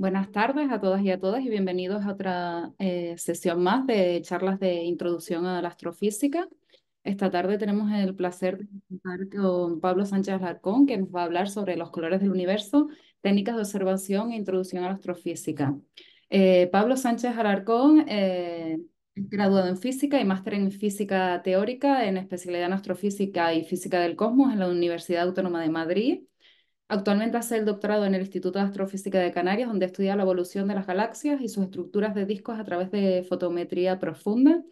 Buenas tardes a todas y a todas y bienvenidos a otra eh, sesión más de charlas de introducción a la astrofísica. Esta tarde tenemos el placer de estar con Pablo Sánchez Alarcón, que nos va a hablar sobre los colores del universo, técnicas de observación e introducción a la astrofísica. Eh, Pablo Sánchez Alarcón eh, graduado en física y máster en física teórica en especialidad en astrofísica y física del cosmos en la Universidad Autónoma de Madrid. Actualmente hace el doctorado en el Instituto de Astrofísica de Canarias, donde estudia la evolución de las galaxias y sus estructuras de discos a través de fotometría profunda.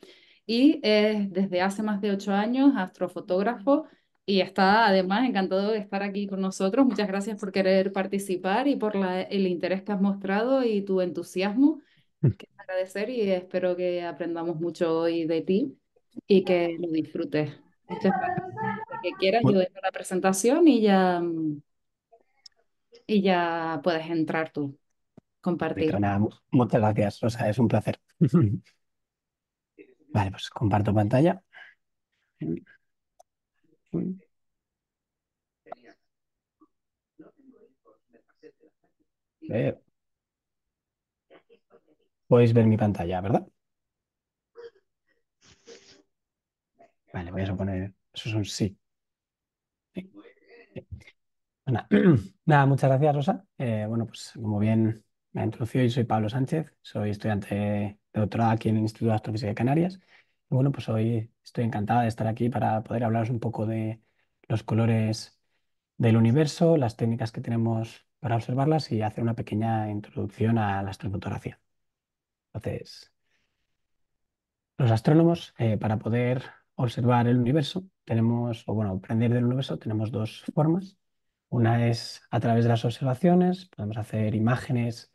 Y es desde hace más de ocho años astrofotógrafo y está además encantado de estar aquí con nosotros. Muchas gracias por querer participar y por el interés que has mostrado y tu entusiasmo. Mm. Que agradecer y espero que aprendamos mucho hoy de ti y que lo disfrutes. Muchas gracias. Que quieras, yo dejo la presentación y ya mm, y ya puedes entrar tú, compartir. nada, muchas gracias, Rosa, es un placer. Vale, pues comparto pantalla. Eh, podéis ver mi pantalla, ¿verdad? Vale, voy a suponer, eso es un sí. sí. Nada, muchas gracias, Rosa. Eh, bueno, pues como bien me ha introducido, yo soy Pablo Sánchez, soy estudiante de doctorado aquí en el Instituto de Astrofísica de Canarias. Y bueno, pues hoy estoy encantada de estar aquí para poder hablaros un poco de los colores del universo, las técnicas que tenemos para observarlas y hacer una pequeña introducción a la astrofotografía. Entonces, los astrónomos, eh, para poder observar el universo, tenemos, o bueno, aprender del universo, tenemos dos formas una es a través de las observaciones, podemos hacer imágenes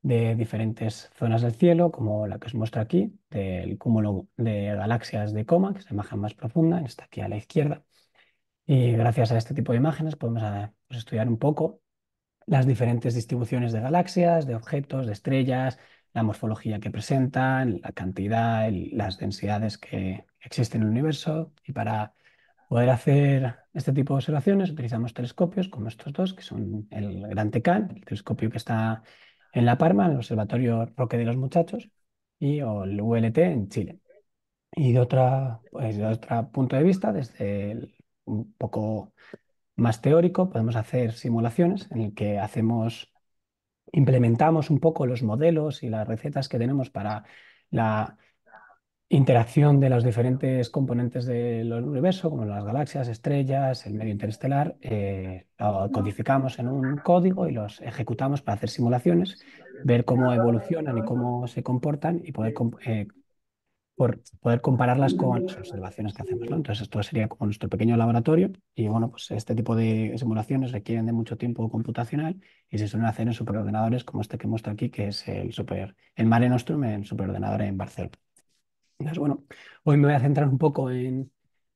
de diferentes zonas del cielo, como la que os muestra aquí, del cúmulo de galaxias de coma, que es la imagen más profunda, está aquí a la izquierda. Y gracias a este tipo de imágenes podemos ah, pues estudiar un poco las diferentes distribuciones de galaxias, de objetos, de estrellas, la morfología que presentan, la cantidad, las densidades que existen en el universo. Y para poder hacer este tipo de observaciones utilizamos telescopios como estos dos, que son el Gran Tecán, el telescopio que está en La Parma, el Observatorio Roque de los Muchachos, y el ULT en Chile. Y de otra, pues, de otro punto de vista, desde un poco más teórico, podemos hacer simulaciones en el que hacemos, implementamos un poco los modelos y las recetas que tenemos para la interacción de los diferentes componentes del universo, como las galaxias, estrellas, el medio interestelar, eh, codificamos en un código y los ejecutamos para hacer simulaciones, ver cómo evolucionan y cómo se comportan y poder, eh, por poder compararlas con las observaciones que hacemos. Entonces, esto sería como nuestro pequeño laboratorio y bueno, pues este tipo de simulaciones requieren de mucho tiempo computacional y se suelen hacer en superordenadores como este que muestro aquí, que es el, super, el Mare Nostrum en superordenador en Barcelona bueno, hoy me voy a centrar un poco en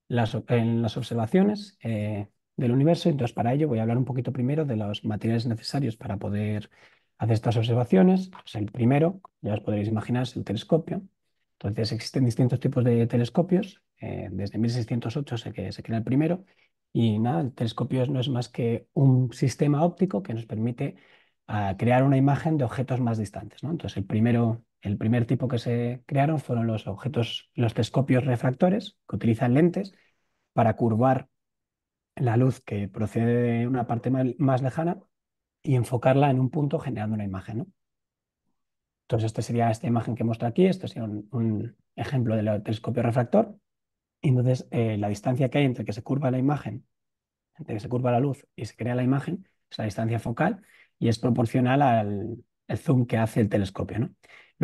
las, en las observaciones eh, del universo. Entonces, para ello voy a hablar un poquito primero de los materiales necesarios para poder hacer estas observaciones. Pues el primero, ya os podréis imaginar, es el telescopio. Entonces, existen distintos tipos de telescopios. Eh, desde 1608 se, que, se crea el primero. Y nada, el telescopio no es más que un sistema óptico que nos permite ah, crear una imagen de objetos más distantes. ¿no? Entonces, el primero el primer tipo que se crearon fueron los objetos, los telescopios refractores, que utilizan lentes para curvar la luz que procede de una parte más lejana y enfocarla en un punto generando una imagen. ¿no? Entonces, esta sería esta imagen que muestro aquí, este sería un, ejemplo del telescopio refractor. Y entonces, eh, la distancia que hay entre que se curva la imagen, entre que se curva la luz y se crea la imagen, es la distancia focal y es proporcional al zoom que hace el telescopio. ¿no?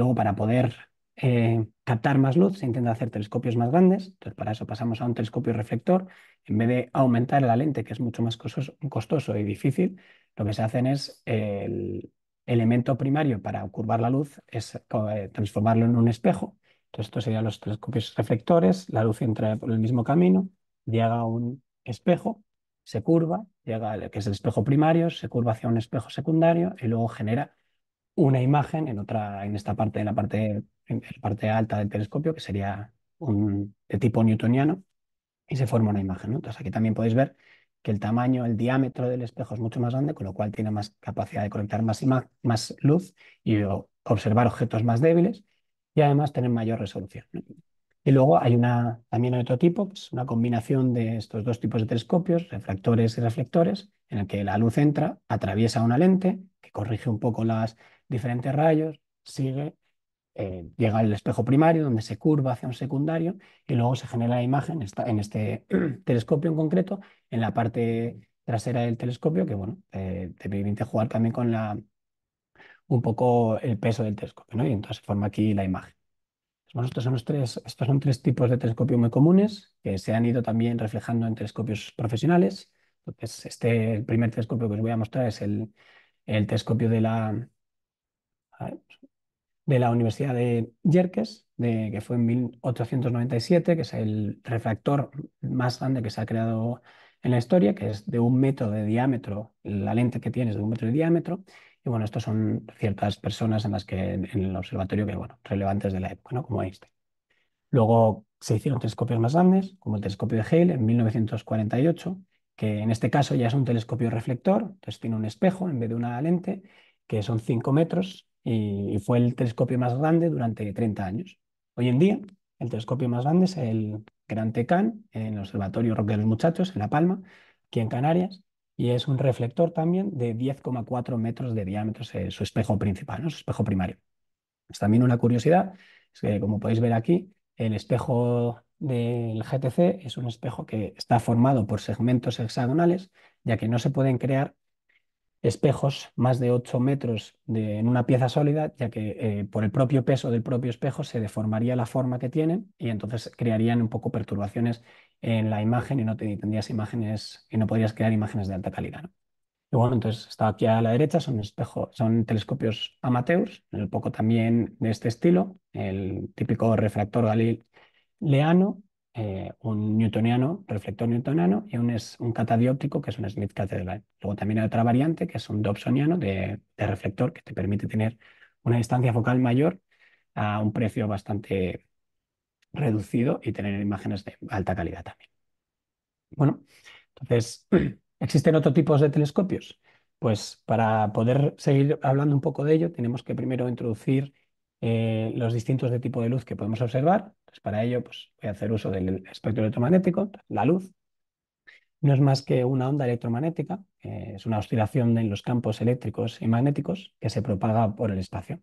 Luego, para poder eh, captar más luz, se intenta hacer telescopios más grandes. Entonces, para eso pasamos a un telescopio reflector. En vez de aumentar la lente, que es mucho más costoso, y difícil, lo que se hacen es el elemento primario para curvar la luz es eh, transformarlo en un espejo. Entonces, estos serían los telescopios reflectores. La luz entra por el mismo camino, llega a un espejo, se curva, llega que es el espejo primario, se curva hacia un espejo secundario y luego genera una imagen en otra, en esta parte, en la parte, en parte alta del telescopio, que sería un, de tipo newtoniano, y se forma una imagen. Entonces aquí también podéis ver que el tamaño, el diámetro del espejo es mucho más grande, con lo cual tiene más capacidad de conectar más, más luz y observar objetos más débiles y además tener mayor resolución. Y luego hay una, también otro tipo, pues una combinación de estos dos tipos de telescopios, refractores y reflectores, en el que la luz entra, atraviesa una lente, que corrige un poco las, diferentes rayos, sigue, eh, llega al espejo primario, donde se curva hacia un secundario, y luego se genera la imagen está en este telescopio en concreto, en la parte trasera del telescopio, que bueno, te permite jugar también con la, un poco el peso del telescopio, ¿no? Y entonces se forma aquí la imagen. Pues estos, son los tres, estos son tres tipos de telescopio muy comunes que se han ido también reflejando en telescopios profesionales. Entonces, este el primer telescopio que os voy a mostrar es el, el telescopio de la, de la Universidad de Yerkes, de, que fue en 1897, que es el refractor más grande que se ha creado en la historia, que es de un metro de diámetro, la lente que tiene es de un metro de diámetro, y bueno, estos son ciertas personas en que en el observatorio que, bueno, relevantes de la época, ¿no? Como Einstein. Luego se hicieron telescopios más grandes, como el telescopio de Hale en 1948, que en este caso ya es un telescopio reflector, entonces tiene un espejo en vez de una lente, que son 5 metros y fue el telescopio más grande durante 30 años. Hoy en día, el telescopio más grande es el Gran Tecán, en el Observatorio Roque de los Muchachos, en La Palma, aquí en Canarias, y es un reflector también de 10,4 metros de diámetro, eh, su espejo principal, su espejo primario. Es también una curiosidad, es que como podéis ver aquí, el espejo del GTC es un espejo que está formado por segmentos hexagonales, ya que no se pueden crear espejos más de 8 metros de, en una pieza sólida, ya que eh, por el propio peso del propio espejo se deformaría la forma que tienen y entonces crearían un poco perturbaciones en la imagen y no tendrías imágenes y no podrías crear imágenes de alta calidad. ¿no? Y bueno, entonces está aquí a la derecha, son, son telescopios amateurs, un poco también de este estilo, el típico refractor galileano eh, un newtoniano, reflector newtoniano, y un, es, un catadióptico, que es un Smith cathedral. Luego también hay otra variante, que es un Dobsoniano de, de reflector, que te permite tener una distancia focal mayor a un precio bastante reducido y tener imágenes de alta calidad también. Bueno, entonces, ¿existen otros tipos de telescopios? Pues para poder seguir hablando un poco de ello, tenemos que primero introducir eh, los distintos de tipo de luz que podemos observar. para ello pues, voy a hacer uso del espectro electromagnético. La luz no es más que una onda electromagnética, eh, es una oscilación en los campos eléctricos y magnéticos que se propaga por el espacio.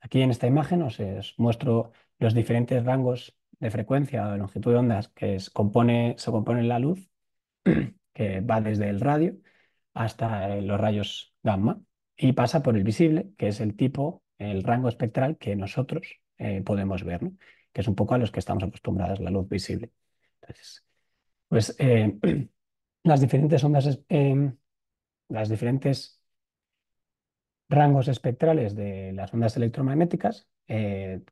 Aquí en esta imagen os, muestro los diferentes rangos de frecuencia o de longitud de ondas que compone, se compone la luz, que va desde el radio hasta los rayos gamma y pasa por el visible, que es el tipo el rango espectral que nosotros eh, podemos ver, que es un poco a los que estamos acostumbrados, la luz visible. Entonces, pues eh, las diferentes ondas, eh, las diferentes rangos espectrales de las ondas electromagnéticas eh,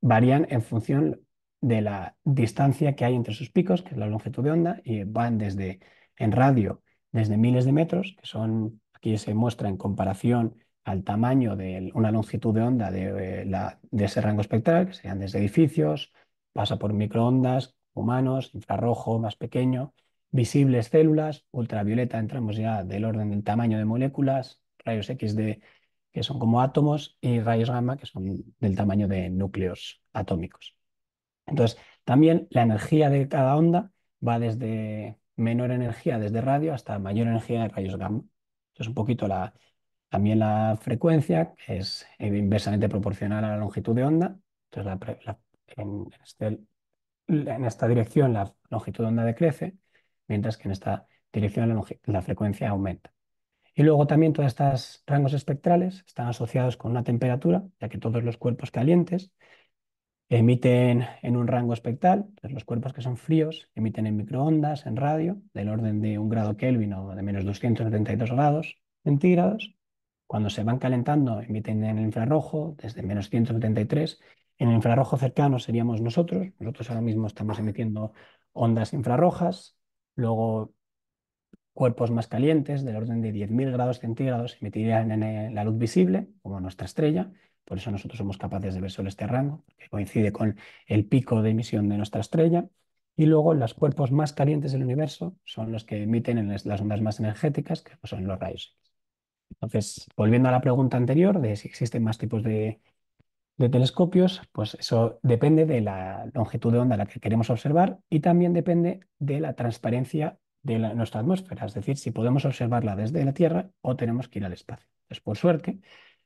varían en función de la distancia que hay entre sus picos, que es la longitud de onda, y van desde en radio desde miles de metros, que son, aquí se muestra en comparación al tamaño de una longitud de onda de, eh, ese rango espectral, que sean desde edificios, pasa por microondas, humanos, infrarrojo más pequeño, visibles células, ultravioleta, entramos ya del orden del tamaño de moléculas, rayos X que son como átomos y rayos gamma que son del tamaño de núcleos atómicos. Entonces, también la energía de cada onda va desde menor energía desde radio hasta mayor energía de rayos gamma. es un poquito la, también la frecuencia es eh, inversamente proporcional a la longitud de onda. Entonces, este, en, esta dirección la longitud de onda decrece, mientras que en esta dirección la, frecuencia aumenta. Y luego también todos estos rangos espectrales están asociados con una temperatura, ya que todos los cuerpos calientes emiten en un rango espectral, los cuerpos que son fríos emiten en microondas, en radio, del orden de un grado Kelvin o de menos 272 grados centígrados, cuando se van calentando, emiten en el infrarrojo desde menos 173. En el infrarrojo cercano seríamos nosotros. Nosotros ahora mismo estamos emitiendo ondas infrarrojas. Luego, cuerpos más calientes, del orden de 10.000 grados centígrados, emitirían en la luz visible, como nuestra estrella. Por eso nosotros somos capaces de ver solo este rango, que coincide con el pico de emisión de nuestra estrella. Y luego los cuerpos más calientes del universo son los que emiten en las ondas más energéticas, que son los rayos entonces, volviendo a la pregunta anterior de si existen más tipos de, telescopios, pues eso depende de la longitud de onda a la que queremos observar y también depende de la transparencia de nuestra atmósfera, es decir, si podemos observarla desde la Tierra o tenemos que ir al espacio. Entonces, por suerte,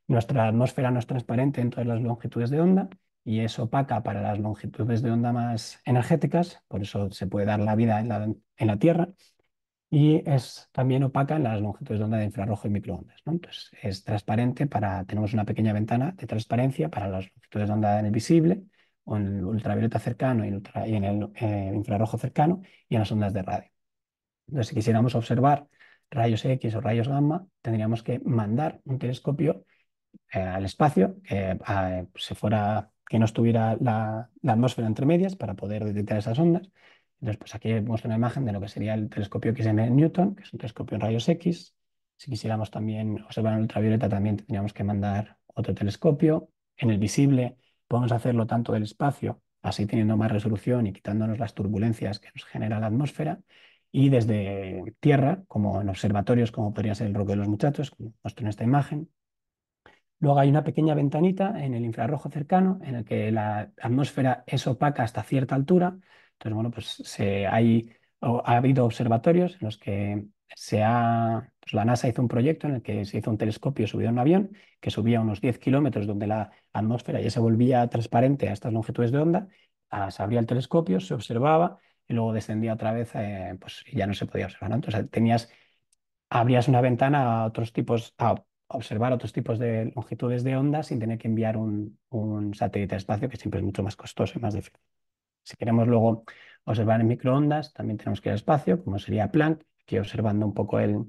nuestra atmósfera no es transparente en todas las longitudes de onda y es opaca para las longitudes de onda más energéticas, por eso se puede dar la vida en la Tierra, y es también opaca en las longitudes de onda de infrarrojo y microondas. ¿no? Entonces, es transparente para, tenemos una pequeña ventana de transparencia para las longitudes de onda en el visible, o en el ultravioleta cercano y, en el eh, infrarrojo cercano y en las ondas de radio. Entonces, si quisiéramos observar rayos X o rayos gamma, tendríamos que mandar un telescopio eh, al espacio que eh, se fuera que no estuviera la atmósfera entre medias para poder detectar esas ondas entonces, pues aquí muestro una imagen de lo que sería el telescopio XM Newton, que es un telescopio en rayos X. Si quisiéramos también observar en ultravioleta, también tendríamos que mandar otro telescopio. En el visible podemos hacerlo tanto del espacio, así teniendo más resolución y quitándonos las turbulencias que nos genera la atmósfera, y desde tierra, como en observatorios, como podría ser el Roque de los Muchachos, que muestro en esta imagen. Luego hay una pequeña ventanita en el infrarrojo cercano, en el que la atmósfera es opaca hasta cierta altura, entonces, bueno, pues se, ha habido observatorios en los que se ha, pues la NASA hizo un proyecto en el que se hizo un telescopio subido en un avión que subía unos 10 kilómetros donde la atmósfera ya se volvía transparente a estas longitudes de onda, ah, se abría el telescopio, se observaba y luego descendía otra vez, y eh, pues ya no se podía observar. Entonces tenías, abrías una ventana a otros tipos, a observar otros tipos de longitudes de onda sin tener que enviar un, un satélite a espacio que siempre es mucho más costoso y más difícil. Si queremos luego observar en microondas, también tenemos que ir al espacio, como sería Planck, que observando un poco el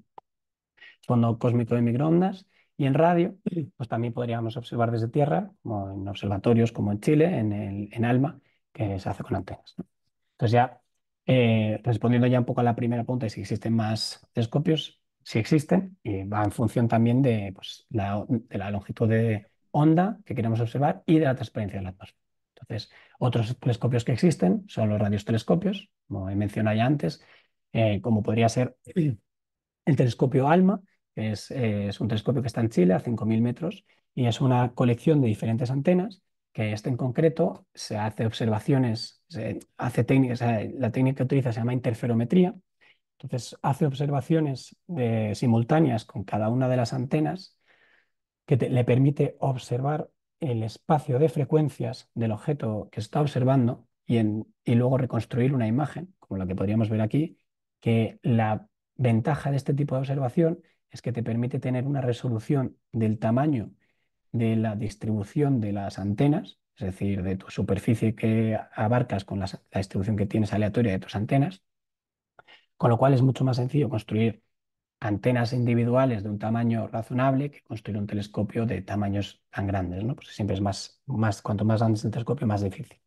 fondo cósmico de microondas. Y en radio, pues también podríamos observar desde Tierra, como en observatorios como en Chile, en, el, en ALMA, que se hace con antenas. Entonces ya, eh, respondiendo ya un poco a la primera pregunta si existen más telescopios, si existen y va en función también de, pues, de la longitud de onda que queremos observar y de la transparencia de la atmósfera. Entonces, otros telescopios que existen son los radiotelescopios, como he mencionado ya antes, eh, como podría ser el telescopio ALMA, que eh, es, un telescopio que está en Chile a 5.000 metros y es una colección de diferentes antenas que este en concreto se hace observaciones, hace técnicas la técnica que utiliza se llama interferometría, entonces hace observaciones eh, simultáneas con cada una de las antenas que le permite observar el espacio de frecuencias del objeto que está observando y, en, y luego reconstruir una imagen, como la que podríamos ver aquí, que la ventaja de este tipo de observación es que te permite tener una resolución del tamaño de la distribución de las antenas, es decir, de tu superficie que abarcas con la distribución que tienes aleatoria de tus antenas, con lo cual es mucho más sencillo construir antenas individuales de un tamaño razonable que construir un telescopio de tamaños tan grandes, ¿no? porque siempre es más, más, cuanto más grande es el telescopio, más difícil.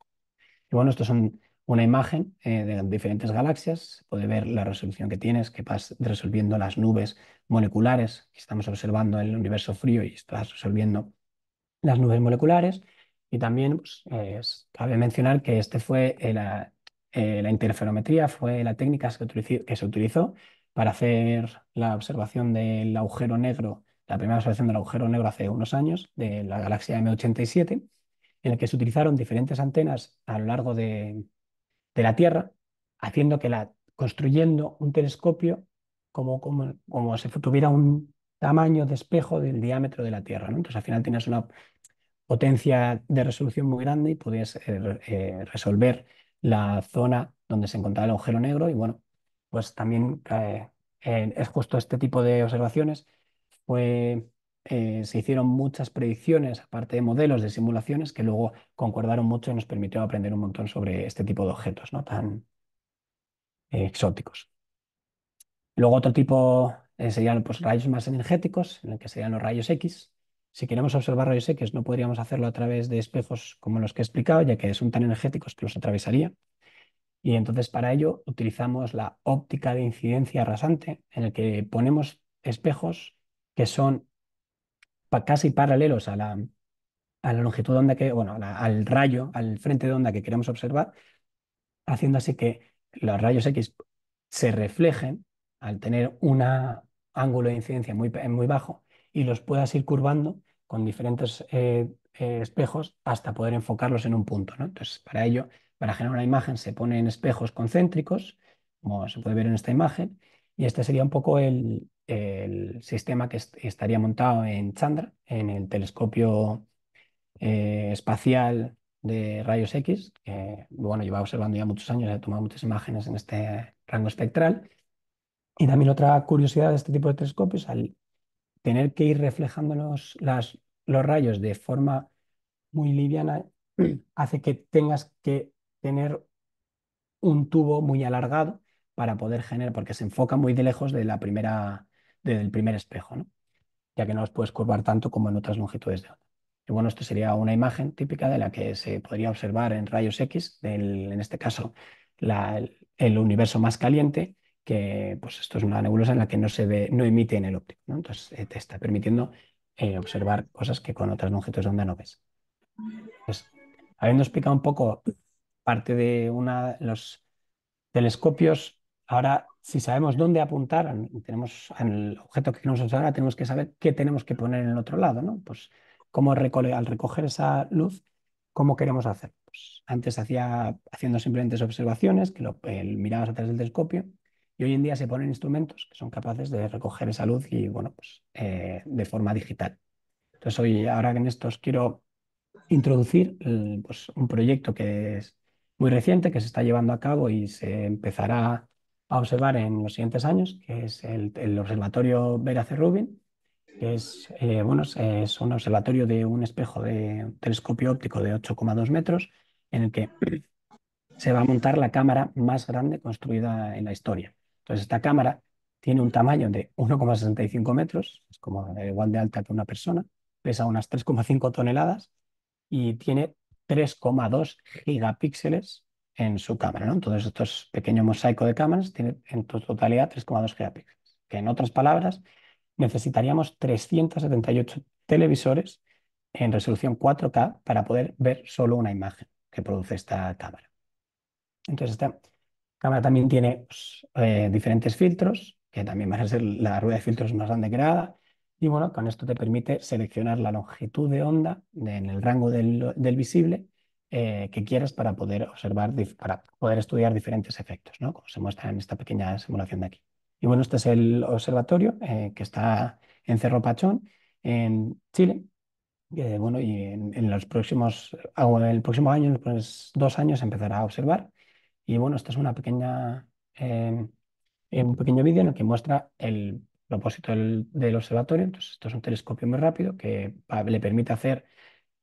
Y bueno, esto es una imagen eh, de diferentes galaxias, se puede ver la resolución que tienes, que vas resolviendo las nubes moleculares, que estamos observando el universo frío y estás resolviendo las nubes moleculares. Y también pues, cabe mencionar que este fue eh, la, eh, la interferometría, fue la técnica que se utilizó para hacer la observación del agujero negro, la primera observación del agujero negro hace unos años, de la galaxia M87, en la que se utilizaron diferentes antenas a lo largo de, la Tierra, haciendo que la, construyendo un telescopio como, como, como si tuviera un tamaño de espejo del diámetro de la Tierra. Entonces al final tienes una potencia de resolución muy grande y podías eh, eh, resolver la zona donde se encontraba el agujero negro y bueno, pues también eh, es justo este tipo de observaciones. Eh, se hicieron muchas predicciones, aparte de modelos de simulaciones, que luego concordaron mucho y nos permitió aprender un montón sobre este tipo de objetos ¿no? tan eh, exóticos. Luego otro tipo serían pues, rayos más energéticos, en el que serían los rayos X. Si queremos observar rayos X, no podríamos hacerlo a través de espejos como los que he explicado, ya que son tan energéticos que los atravesaría. Y entonces para ello utilizamos la óptica de incidencia rasante, en el que ponemos espejos que son casi paralelos a la, a la longitud de onda que, bueno, al rayo, al frente de onda que queremos observar, haciendo así que los rayos X se reflejen al tener un ángulo de incidencia muy, muy bajo y los puedas ir curvando con diferentes eh, eh, espejos hasta poder enfocarlos en un punto. ¿no? Entonces, para ello para generar una imagen se ponen espejos concéntricos, como se puede ver en esta imagen, y este sería un poco el, sistema que estaría montado en Chandra, en el telescopio eh, espacial de rayos X, que bueno, lleva observando ya muchos años, he tomado muchas imágenes en este rango espectral. Y también otra curiosidad de este tipo de telescopios, al tener que ir reflejando los, los rayos de forma muy liviana, hace que tengas que tener un tubo muy alargado para poder generar, porque se enfoca muy de lejos de la primera, del primer espejo, ¿no? ya que no los puedes curvar tanto como en otras longitudes de onda. Y bueno, esto sería una imagen típica de la que se podría observar en rayos X, del, en este caso el universo más caliente, que pues esto es una nebulosa en la que no se ve, no emite en el óptico, ¿no? entonces eh, te está permitiendo eh, observar cosas que con otras longitudes de onda no ves. Pues, habiendo explicado un poco parte de una, los telescopios, ahora si sabemos dónde apuntar, tenemos el objeto que queremos usar, ahora tenemos que saber qué tenemos que poner en el otro lado, ¿no? Pues cómo al recoger esa luz, cómo queremos hacer. Pues, antes hacía haciendo simplemente observaciones, que lo mirabas a través del telescopio, y hoy en día se ponen instrumentos que son capaces de recoger esa luz y, bueno, pues eh, de forma digital. Entonces hoy, ahora que en estos quiero introducir pues, un proyecto que es, muy reciente que se está llevando a cabo y se empezará a observar en los siguientes años, que es el, Observatorio Vera Cerrubin, Rubin, que es, eh, bueno, es un observatorio de un espejo de telescopio óptico de 8,2 metros, en el que se va a montar la cámara más grande construida en la historia. Entonces, esta cámara tiene un tamaño de 1,65 metros, es como igual de alta que una persona, pesa unas 3,5 toneladas y tiene 3,2 gigapíxeles en su cámara. ¿no? Entonces, estos pequeños pequeño mosaico de cámaras, tiene en totalidad 3,2 gigapíxeles. Que en otras palabras, necesitaríamos 378 televisores en resolución 4K para poder ver solo una imagen que produce esta cámara. Entonces, esta cámara también tiene pues, eh, diferentes filtros, que también van a ser la rueda de filtros más grande que nada y bueno, con esto te permite seleccionar la longitud de onda en el rango del, visible eh, que quieras para poder observar, para poder estudiar diferentes efectos, ¿no? como se muestra en esta pequeña simulación de aquí. Y bueno, este es el observatorio eh, que está en Cerro Pachón, en Chile, bueno, y en, los próximos, ah, en el próximo año, en los dos años, empezará a observar. Y bueno, este es una pequeña, eh, un pequeño vídeo en el que muestra el propósito del, observatorio. Entonces, esto es un telescopio muy rápido que le permite hacer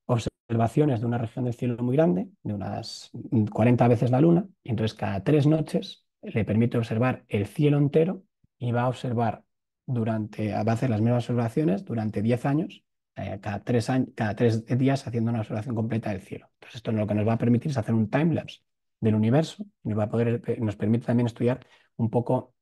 observaciones de una región del cielo muy grande, de unas 40 veces la Luna, y entonces cada tres noches le permite observar el cielo entero y va a observar durante, va a hacer las mismas observaciones durante 10 años, eh, cada, tres años cada tres días haciendo una observación completa del cielo. Entonces, esto lo que nos va a permitir es hacer un timelapse del universo, nos, va a poder, eh, nos permite también estudiar un poco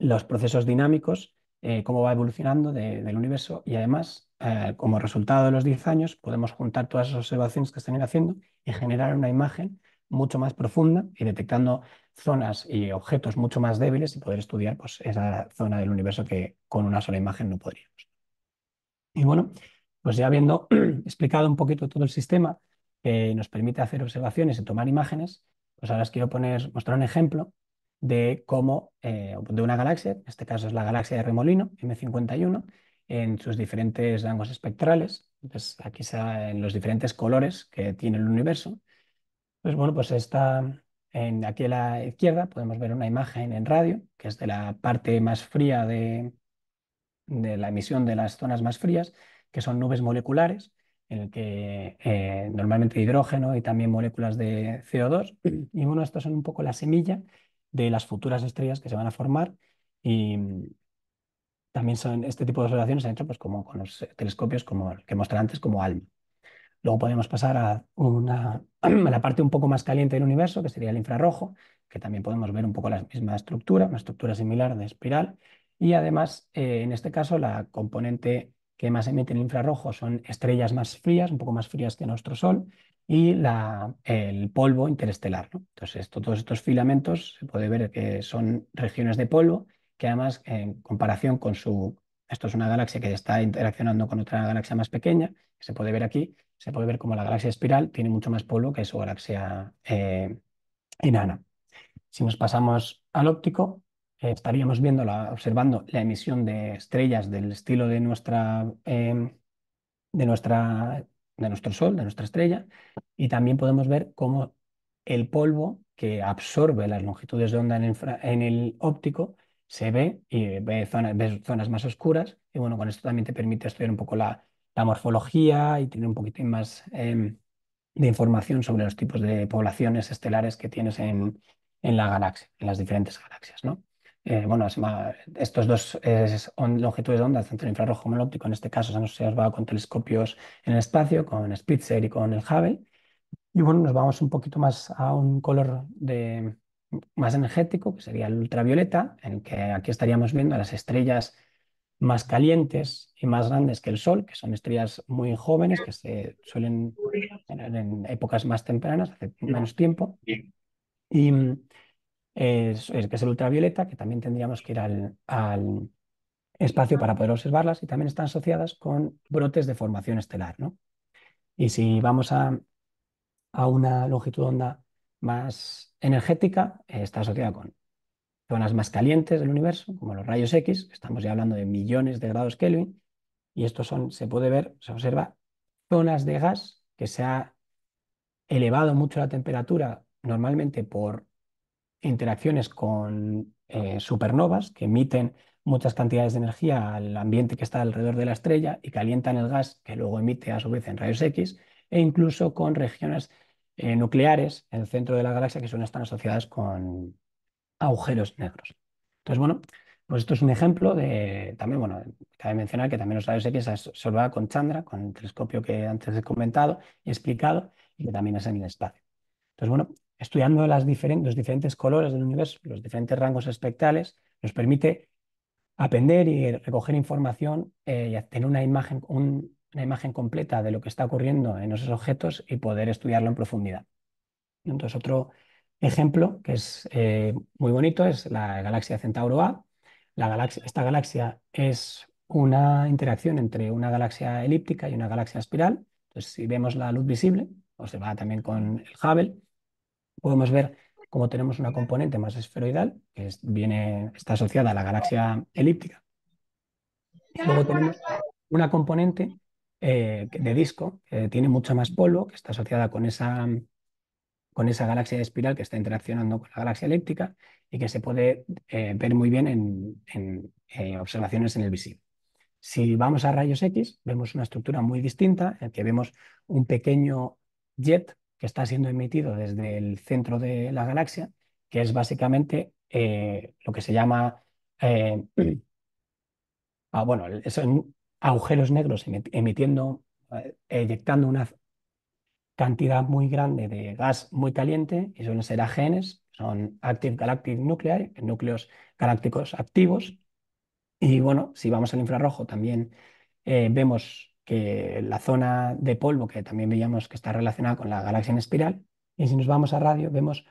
los procesos dinámicos eh, cómo va evolucionando del universo y además, eh, como resultado de los 10 años, podemos juntar todas esas observaciones que están haciendo y generar una imagen mucho más profunda y detectando zonas y objetos mucho más débiles y poder estudiar pues, esa zona del universo que con una sola imagen no podríamos. Y bueno, pues ya habiendo explicado un poquito todo el sistema que nos permite hacer observaciones y tomar imágenes, pues ahora os quiero poner, mostrar un ejemplo de cómo, eh, de una galaxia, en este caso es la galaxia de remolino, M51, en sus diferentes rangos espectrales, pues aquí en los diferentes colores que tiene el universo. Pues bueno, pues está en, aquí a la izquierda podemos ver una imagen en radio, que es de la parte más fría de, la emisión de las zonas más frías, que son nubes moleculares, en el que eh, normalmente hidrógeno y también moléculas de CO2. Mm. Y bueno, estas son un poco la semilla de las futuras estrellas que se van a formar y mm, también son este tipo de observaciones se han pues como con los telescopios como que mostré antes como ALMA. Luego podemos pasar a, una, a la parte un poco más caliente del universo, que sería el infrarrojo, que también podemos ver un poco la misma estructura, una estructura similar de espiral. Y además, eh, en este caso, la componente que más emite el infrarrojo son estrellas más frías, un poco más frías que nuestro Sol, y el polvo interestelar. Entonces, todos estos filamentos se puede ver que son regiones de polvo que además en comparación con su... Esto es una galaxia que está interaccionando con otra galaxia más pequeña, que se puede ver aquí, se puede ver como la galaxia espiral tiene mucho más polvo que su galaxia eh, enana. Si nos pasamos al óptico, estaríamos viendo la, observando la emisión de estrellas del estilo de nuestra, em, de nuestra de nuestro Sol, de nuestra estrella, y también podemos ver cómo el polvo que absorbe las longitudes de onda en el, óptico se ve y ve zonas, zonas más oscuras. Y bueno, con esto también te permite estudiar un poco la, la morfología y tener un poquitín más em, de información sobre los tipos de poblaciones estelares que tienes en, en la galaxia, en las diferentes galaxias, ¿no? Eh, bueno, estos dos es, longitudes de onda, tanto el infrarrojo como el óptico, en este caso se han observado con telescopios en el espacio, con Spitzer y con el Hubble. Y bueno, nos vamos un poquito más a un color de, más energético, que sería el ultravioleta, en el que aquí estaríamos viendo las estrellas más calientes y más grandes que el Sol, que son estrellas muy jóvenes, que se suelen tener en épocas más tempranas, hace menos tiempo. Y es, que es el ultravioleta, que también tendríamos que ir al, espacio para poder observarlas, y también están asociadas con brotes de formación estelar. ¿no? Y si vamos a, una longitud de onda más energética, está asociada con zonas más calientes del universo, como los rayos X, estamos ya hablando de millones de grados Kelvin, y estos son, se puede ver, se observa zonas de gas que se ha elevado mucho la temperatura, normalmente por interacciones con eh, supernovas que emiten muchas cantidades de energía al ambiente que está alrededor de la estrella y calientan el gas que luego emite a su vez en rayos X e incluso con regiones eh, nucleares en el centro de la galaxia que suelen estar asociadas con agujeros negros. Entonces, bueno, pues esto es un ejemplo de, también, bueno, cabe mencionar que también los rayos X se observaba con Chandra, con el telescopio que antes he comentado y explicado, y que también es en el espacio. Entonces, bueno, estudiando los diferentes colores del universo, los diferentes rangos espectrales, nos permite aprender y recoger información eh, y tener una imagen, una imagen completa de lo que está ocurriendo en esos objetos y poder estudiarlo en profundidad. Entonces, otro ejemplo que es eh, muy bonito es la galaxia Centauro A. esta galaxia es una interacción entre una galaxia elíptica y una galaxia espiral. Entonces, si vemos la luz visible, o se va también con el Hubble, podemos ver cómo tenemos una componente más esferoidal, que viene, está asociada a la galaxia elíptica. luego tenemos una componente eh, de disco que tiene mucho más polvo, que está asociada con esa, con esa galaxia de espiral que está interaccionando con la galaxia elíptica y que se puede eh, ver muy bien en, eh, observaciones en el visible. Si vamos a rayos X, vemos una estructura muy distinta, en que vemos un pequeño jet que está siendo emitido desde el centro de la galaxia, que es básicamente eh, lo que se llama, eh, ah, bueno, son agujeros negros emitiendo, eh, eyectando una cantidad muy grande de gas muy caliente, y suelen ser AGNs, son Active Galactic Nuclear, núcleos galácticos activos. Y bueno, si vamos al infrarrojo también vemos que la zona de polvo, que también veíamos que está relacionada con la galaxia en espiral, y si nos vamos a radio, vemos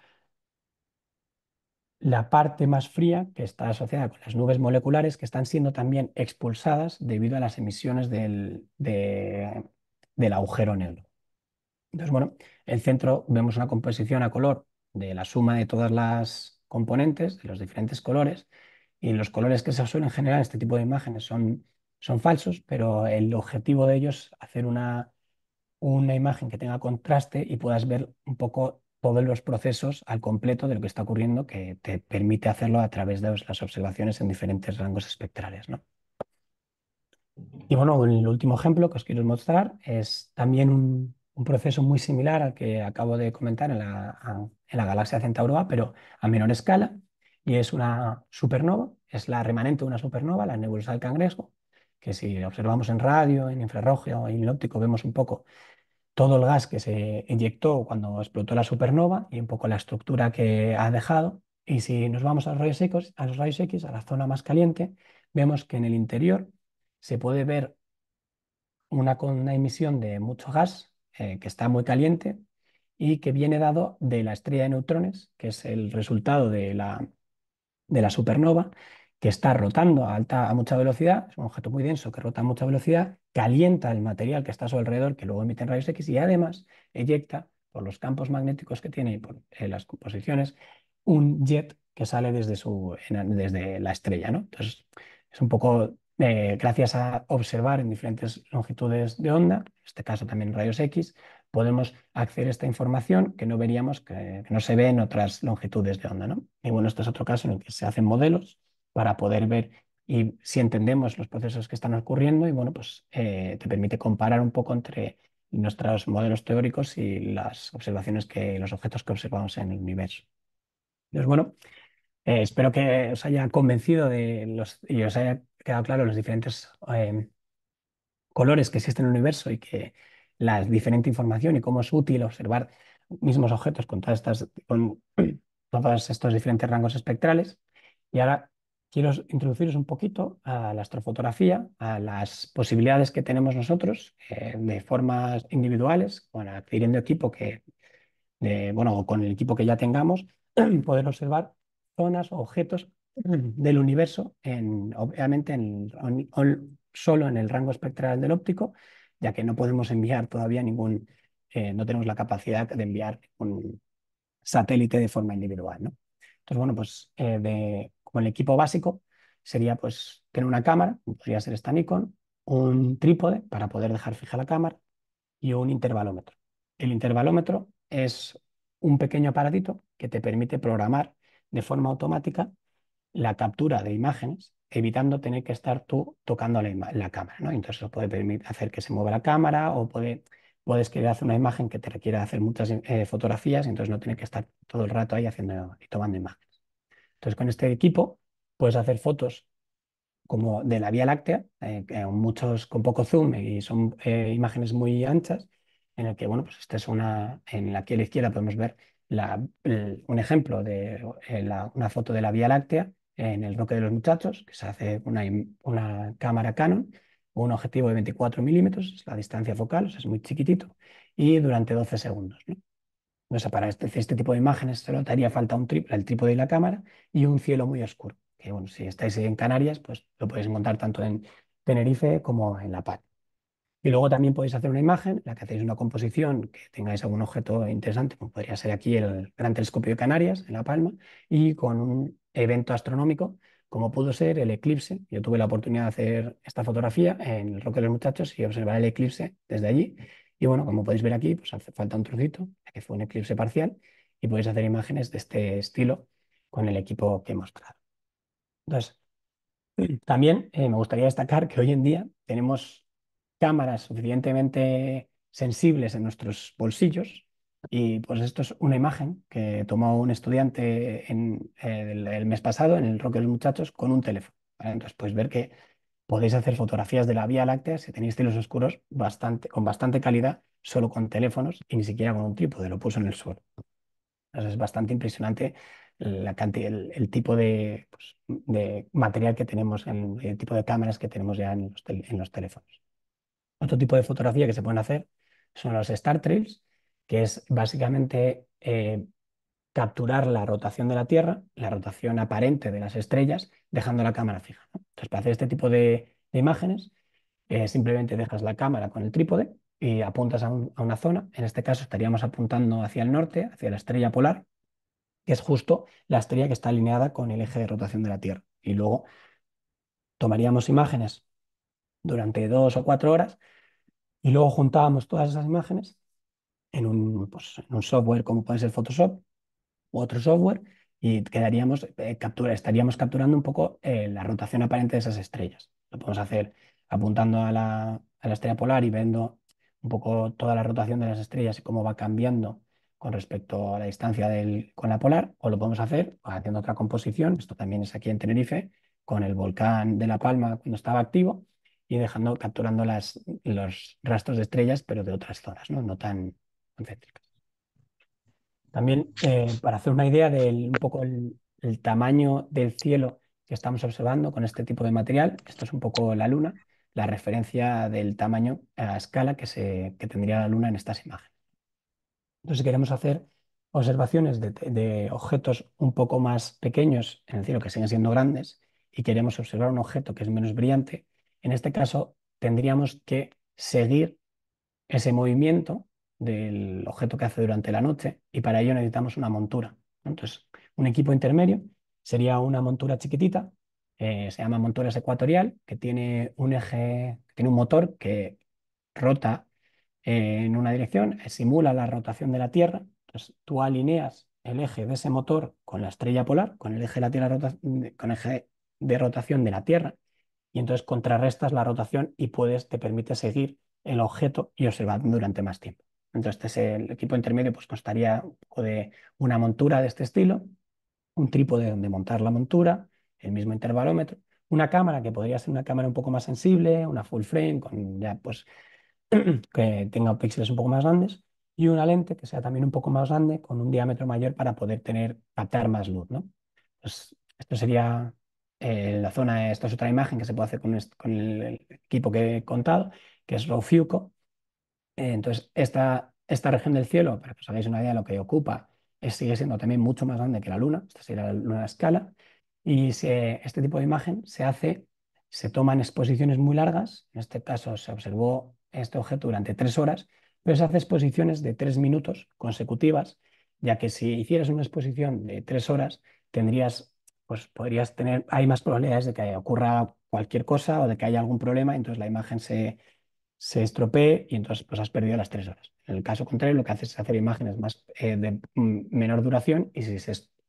la parte más fría que está asociada con las nubes moleculares que están siendo también expulsadas debido a las emisiones del, agujero negro. Entonces, bueno, el centro vemos una composición a color de la suma de todas las componentes, de los diferentes colores, y los colores que se suelen generar en este tipo de imágenes son son falsos, pero el objetivo de ellos es hacer una, una imagen que tenga contraste y puedas ver un poco todos los procesos al completo de lo que está ocurriendo, que te permite hacerlo a través de las observaciones en diferentes rangos espectrales. ¿no? Y bueno, el último ejemplo que os quiero mostrar es también un, proceso muy similar al que acabo de comentar en la, galaxia Centauroa, pero a menor escala, y es una supernova, es la remanente de una supernova, la nebulosa del cangrejo, que si observamos en radio, en infrarrojo o en el óptico, vemos un poco todo el gas que se inyectó cuando explotó la supernova y un poco la estructura que ha dejado. Y si nos vamos a los rayos X, a, X, a la zona más caliente, vemos que en el interior se puede ver una, emisión de mucho gas eh, que está muy caliente y que viene dado de la estrella de neutrones, que es el resultado de la, de la supernova, que está rotando a, alta, a mucha velocidad, es un objeto muy denso que rota a mucha velocidad, calienta el material que está a su alrededor, que luego emite rayos X y además eyecta por los campos magnéticos que tiene y por eh, las composiciones un jet que sale desde, su, desde la estrella. ¿no? Entonces, es un poco eh, gracias a observar en diferentes longitudes de onda, en este caso también rayos X, podemos acceder a esta información que no veríamos, que, no se ve en otras longitudes de onda. ¿no? Y bueno, este es otro caso en el que se hacen modelos para poder ver y si entendemos los procesos que están ocurriendo y bueno, pues eh, te permite comparar un poco entre nuestros modelos teóricos y las observaciones que los objetos que observamos en el universo. Entonces, bueno, eh, espero que os haya convencido de los, y os haya quedado claro los diferentes eh, colores que existen en el universo y que la diferente información y cómo es útil observar mismos objetos con, todas estas, con todos estos diferentes rangos espectrales. Y ahora quiero introduciros un poquito a la astrofotografía, a las posibilidades que tenemos nosotros eh, de formas individuales, con adquiriendo equipo que, de, bueno, con el equipo que ya tengamos, poder observar zonas, o objetos del universo, en, obviamente solo en el rango espectral del óptico, ya que no podemos enviar todavía ningún, eh, no tenemos la capacidad de enviar un satélite de forma individual. ¿no? Entonces, bueno, pues eh, de el equipo básico sería pues tener una cámara, podría ser esta Nikon, un trípode para poder dejar fija la cámara y un intervalómetro. El intervalómetro es un pequeño aparatito que te permite programar de forma automática la captura de imágenes, evitando tener que estar tú tocando la, cámara. ¿no? Entonces eso puede permitir hacer que se mueva la cámara o puede, puedes querer hacer una imagen que te requiera hacer muchas eh, fotografías, entonces no tienes que estar todo el rato ahí haciendo y tomando imágenes. Entonces, con este equipo puedes hacer fotos como de la Vía Láctea, eh, muchos con poco zoom y son eh, imágenes muy anchas, en el que, bueno, pues esta es una, en la que a la izquierda podemos ver un ejemplo de eh, una foto de la Vía Láctea en el Roque de los Muchachos, que se hace una, cámara Canon, un objetivo de 24 milímetros, la distancia focal, es muy chiquitito, y durante 12 segundos para este, este tipo de imágenes solo te haría falta un el trípode y la cámara y un cielo muy oscuro. Que bueno, si estáis en Canarias, pues lo podéis encontrar tanto en Tenerife como en La Palma Y luego también podéis hacer una imagen, la que hacéis una composición, que tengáis algún objeto interesante, como podría ser aquí el Gran Telescopio de Canarias, en La Palma, y con un evento astronómico, como pudo ser el eclipse. Yo tuve la oportunidad de hacer esta fotografía en el Roque de los Muchachos y observar el eclipse desde allí. Y bueno, como podéis ver aquí, pues hace falta un trocito, que fue un eclipse parcial, y podéis hacer imágenes de este estilo con el equipo que he mostrado. Entonces, también eh, me gustaría destacar que hoy en día tenemos cámaras suficientemente sensibles en nuestros bolsillos y pues esto es una imagen que tomó un estudiante en, eh, el, mes pasado en el Roque de los Muchachos con un teléfono. Entonces puedes ver que podéis hacer fotografías de la Vía Láctea si tenéis cielos oscuros bastante, con bastante calidad, solo con teléfonos y ni siquiera con un trípode, lo puso en el suelo. es bastante impresionante el, tipo pues, de, material que tenemos, el, tipo de cámaras que tenemos ya en los, teléfonos. Otro tipo de fotografía que se pueden hacer son los Star Trails, que es básicamente eh, capturar la rotación de la Tierra, la rotación aparente de las estrellas, dejando la cámara fija. Entonces, para hacer este tipo de, imágenes, eh, simplemente dejas la cámara con el trípode y apuntas a, una zona. En este caso estaríamos apuntando hacia el norte, hacia la estrella polar, que es justo la estrella que está alineada con el eje de rotación de la Tierra. Y luego tomaríamos imágenes durante dos o cuatro horas y luego juntábamos todas esas imágenes en pues, en un software como puede ser Photoshop u otro software y quedaríamos, eh, estaríamos capturando un poco eh, la rotación aparente de esas estrellas. Lo podemos hacer apuntando a la, estrella polar y viendo un poco toda la rotación de las estrellas y cómo va cambiando con respecto a la distancia con la polar, o lo podemos hacer haciendo otra composición, esto también es aquí en Tenerife, con el volcán de La Palma cuando estaba activo y dejando, capturando las, los rastros de estrellas, pero de otras zonas, no, no tan, tan también eh, para hacer una idea del un poco el, tamaño del cielo que estamos observando con este tipo de material, esto es un poco la luna, la referencia del tamaño a escala que, se, que tendría la luna en estas imágenes. Entonces, si queremos hacer observaciones de, de, objetos un poco más pequeños en el cielo, que siguen siendo grandes, y queremos observar un objeto que es menos brillante, en este caso tendríamos que seguir ese movimiento del objeto que hace durante la noche y para ello necesitamos una montura. Entonces, un equipo intermedio sería una montura chiquitita, eh, se llama montura ecuatorial, que tiene un eje, tiene un motor que rota eh, en una dirección, simula la rotación de la Tierra. Entonces, tú alineas el eje de ese motor con la estrella polar, con el eje de la con eje de rotación de la Tierra, y entonces contrarrestas la rotación y puedes, te permite seguir el objeto y observar durante más tiempo. Entonces, este es el equipo intermedio pues, constaría de una montura de este estilo, un trípode donde montar la montura, el mismo intervalómetro, una cámara que podría ser una cámara un poco más sensible, una full frame, con ya pues que tenga píxeles un poco más grandes, y una lente que sea también un poco más grande, con un diámetro mayor para poder tener, captar más luz, ¿no? Pues, esto sería eh, la zona, esto es otra imagen que se puede hacer con, el, equipo que he contado, que es Row FUCO, eh, entonces, esta, esta región del cielo, para que os hagáis una idea de lo que ocupa, es, sigue siendo también mucho más grande que la Luna, esta sería la Luna escala, y se, este tipo de imagen se hace, se toman exposiciones muy largas, en este caso se observó este objeto durante tres horas, pero se hace exposiciones de tres minutos consecutivas, ya que si hicieras una exposición de tres horas, tendrías, pues podrías tener, hay más probabilidades de que ocurra cualquier cosa o de que haya algún problema, entonces la imagen se, se estropee y entonces pues has perdido las tres horas. En el caso contrario, lo que haces es hacer imágenes más, eh, de mm, menor duración y si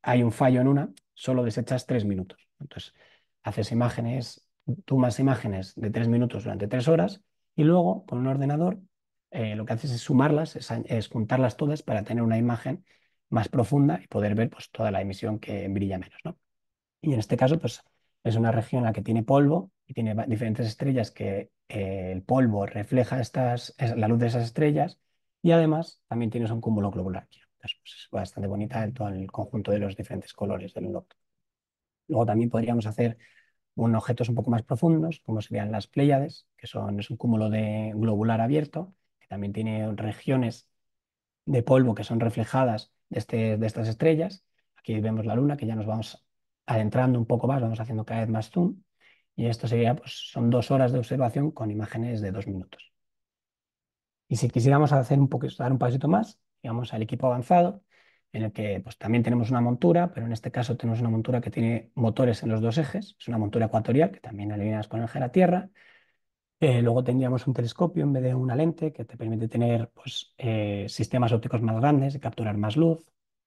hay un fallo en una, solo desechas tres minutos. Entonces, haces imágenes, más imágenes de tres minutos durante tres horas y luego con un ordenador eh, lo que haces es sumarlas, es, juntarlas todas para tener una imagen más profunda y poder ver pues, toda la emisión que brilla menos. ¿no? Y en este caso, pues es una región en la que tiene polvo y tiene diferentes estrellas que el polvo refleja la luz de esas estrellas y además también tienes un cúmulo globular pues, es bastante bonita el, conjunto de los diferentes colores del loto. Luego también podríamos hacer objetos un poco más profundos, como serían las Pléyades, que son, es un cúmulo de globular abierto, que también tiene regiones de polvo que son reflejadas de, este, de estas estrellas. Aquí vemos la Luna, que ya nos vamos adentrando un poco más, vamos haciendo cada vez más zoom. Y esto sería, pues, son dos horas de observación con imágenes de dos minutos. Y si quisiéramos hacer un poquito, dar un pasito más, vamos al equipo avanzado, en el que pues, también tenemos una montura, pero en este caso tenemos una montura que tiene motores en los dos ejes, es una montura ecuatorial que también alineas con el eje de la Tierra. Eh, luego tendríamos un telescopio en vez de una lente que te permite tener pues, eh, sistemas ópticos más grandes y capturar más luz.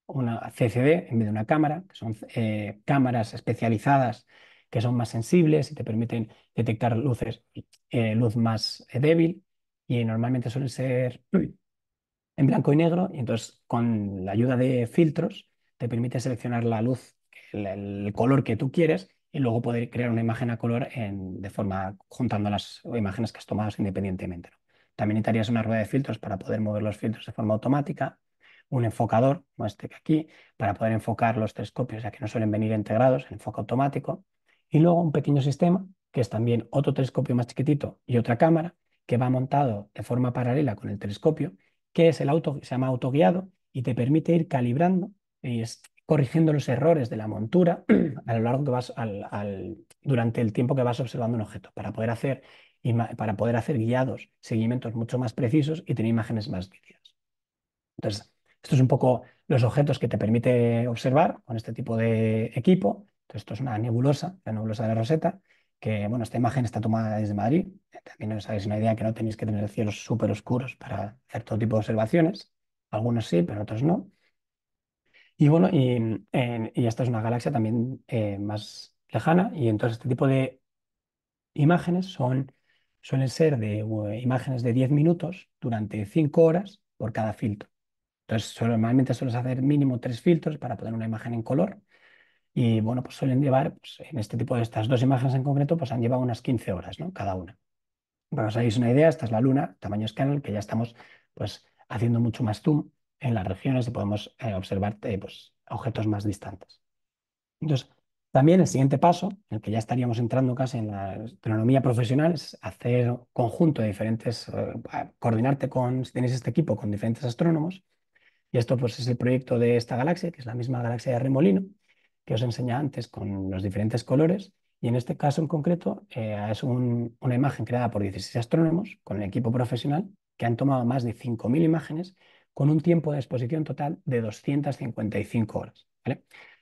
Una CCD en vez de una cámara, que son eh, cámaras especializadas que son más sensibles y te permiten detectar luces, eh, luz más eh, débil y normalmente suelen ser en blanco y negro y entonces con la ayuda de filtros te permite seleccionar la luz, el, color que tú quieres y luego poder crear una imagen a color de forma juntando las imágenes que has tomado independientemente. También necesitarías una rueda de filtros para poder mover los filtros de forma automática, un enfocador, como este que aquí, para poder enfocar los telescopios, ya que no suelen venir integrados, el enfoque automático, y luego un pequeño sistema, que es también otro telescopio más chiquitito y otra cámara, que va montado de forma paralela con el telescopio, que es el auto, se llama autoguiado y te permite ir calibrando y corrigiendo los errores de la montura a lo largo que vas durante el tiempo que vas observando un objeto para poder hacer para poder hacer guiados, seguimientos mucho más precisos y tener imágenes más vívidas. Entonces, estos son un poco los objetos que te permite observar con este tipo de equipo esto es una nebulosa, la nebulosa de Roseta, que, bueno, esta imagen está tomada desde Madrid. También os hagáis una idea que no tenéis que tener cielos súper oscuros para hacer todo tipo de observaciones. Algunos sí, pero otros no. Y bueno, y, esta es una galaxia también eh, más lejana. Y entonces este tipo de imágenes son, suelen ser de imágenes de 10 minutos durante 5 horas por cada filtro. Entonces, normalmente sueles hacer mínimo tres filtros para poner una imagen en color y bueno, pues suelen llevar, pues, en este tipo de estas dos imágenes en concreto, pues han llevado unas 15 horas, ¿no? Cada una. Para que os hagáis una idea, esta es la luna, tamaño escáner, que ya estamos pues haciendo mucho más zoom en las regiones y podemos eh, observar eh, pues, objetos más distantes. Entonces, también el siguiente paso, en el que ya estaríamos entrando casi en la astronomía profesional, es hacer conjunto de diferentes, eh, coordinarte con, si tenéis este equipo, con diferentes astrónomos. Y esto pues, es el proyecto de esta galaxia, que es la misma galaxia de Remolino, que os enseñé antes con los diferentes colores. Y en este caso en concreto eh, es una imagen creada por 16 astrónomos con el equipo profesional que han tomado más de 5.000 imágenes con un tiempo de exposición total de 255 horas.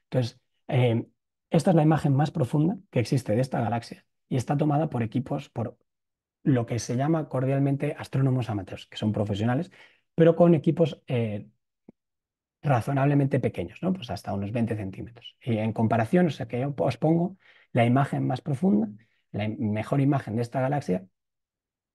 Entonces, eh, esta es la imagen más profunda que existe de esta galaxia y está tomada por equipos, por lo que se llama cordialmente astrónomos amateurs, que son profesionales, pero con equipos eh, razonablemente pequeños, ¿no? pues hasta unos 20 centímetros. Y en comparación, o sea que os pongo la imagen más profunda, la mejor imagen de esta galaxia,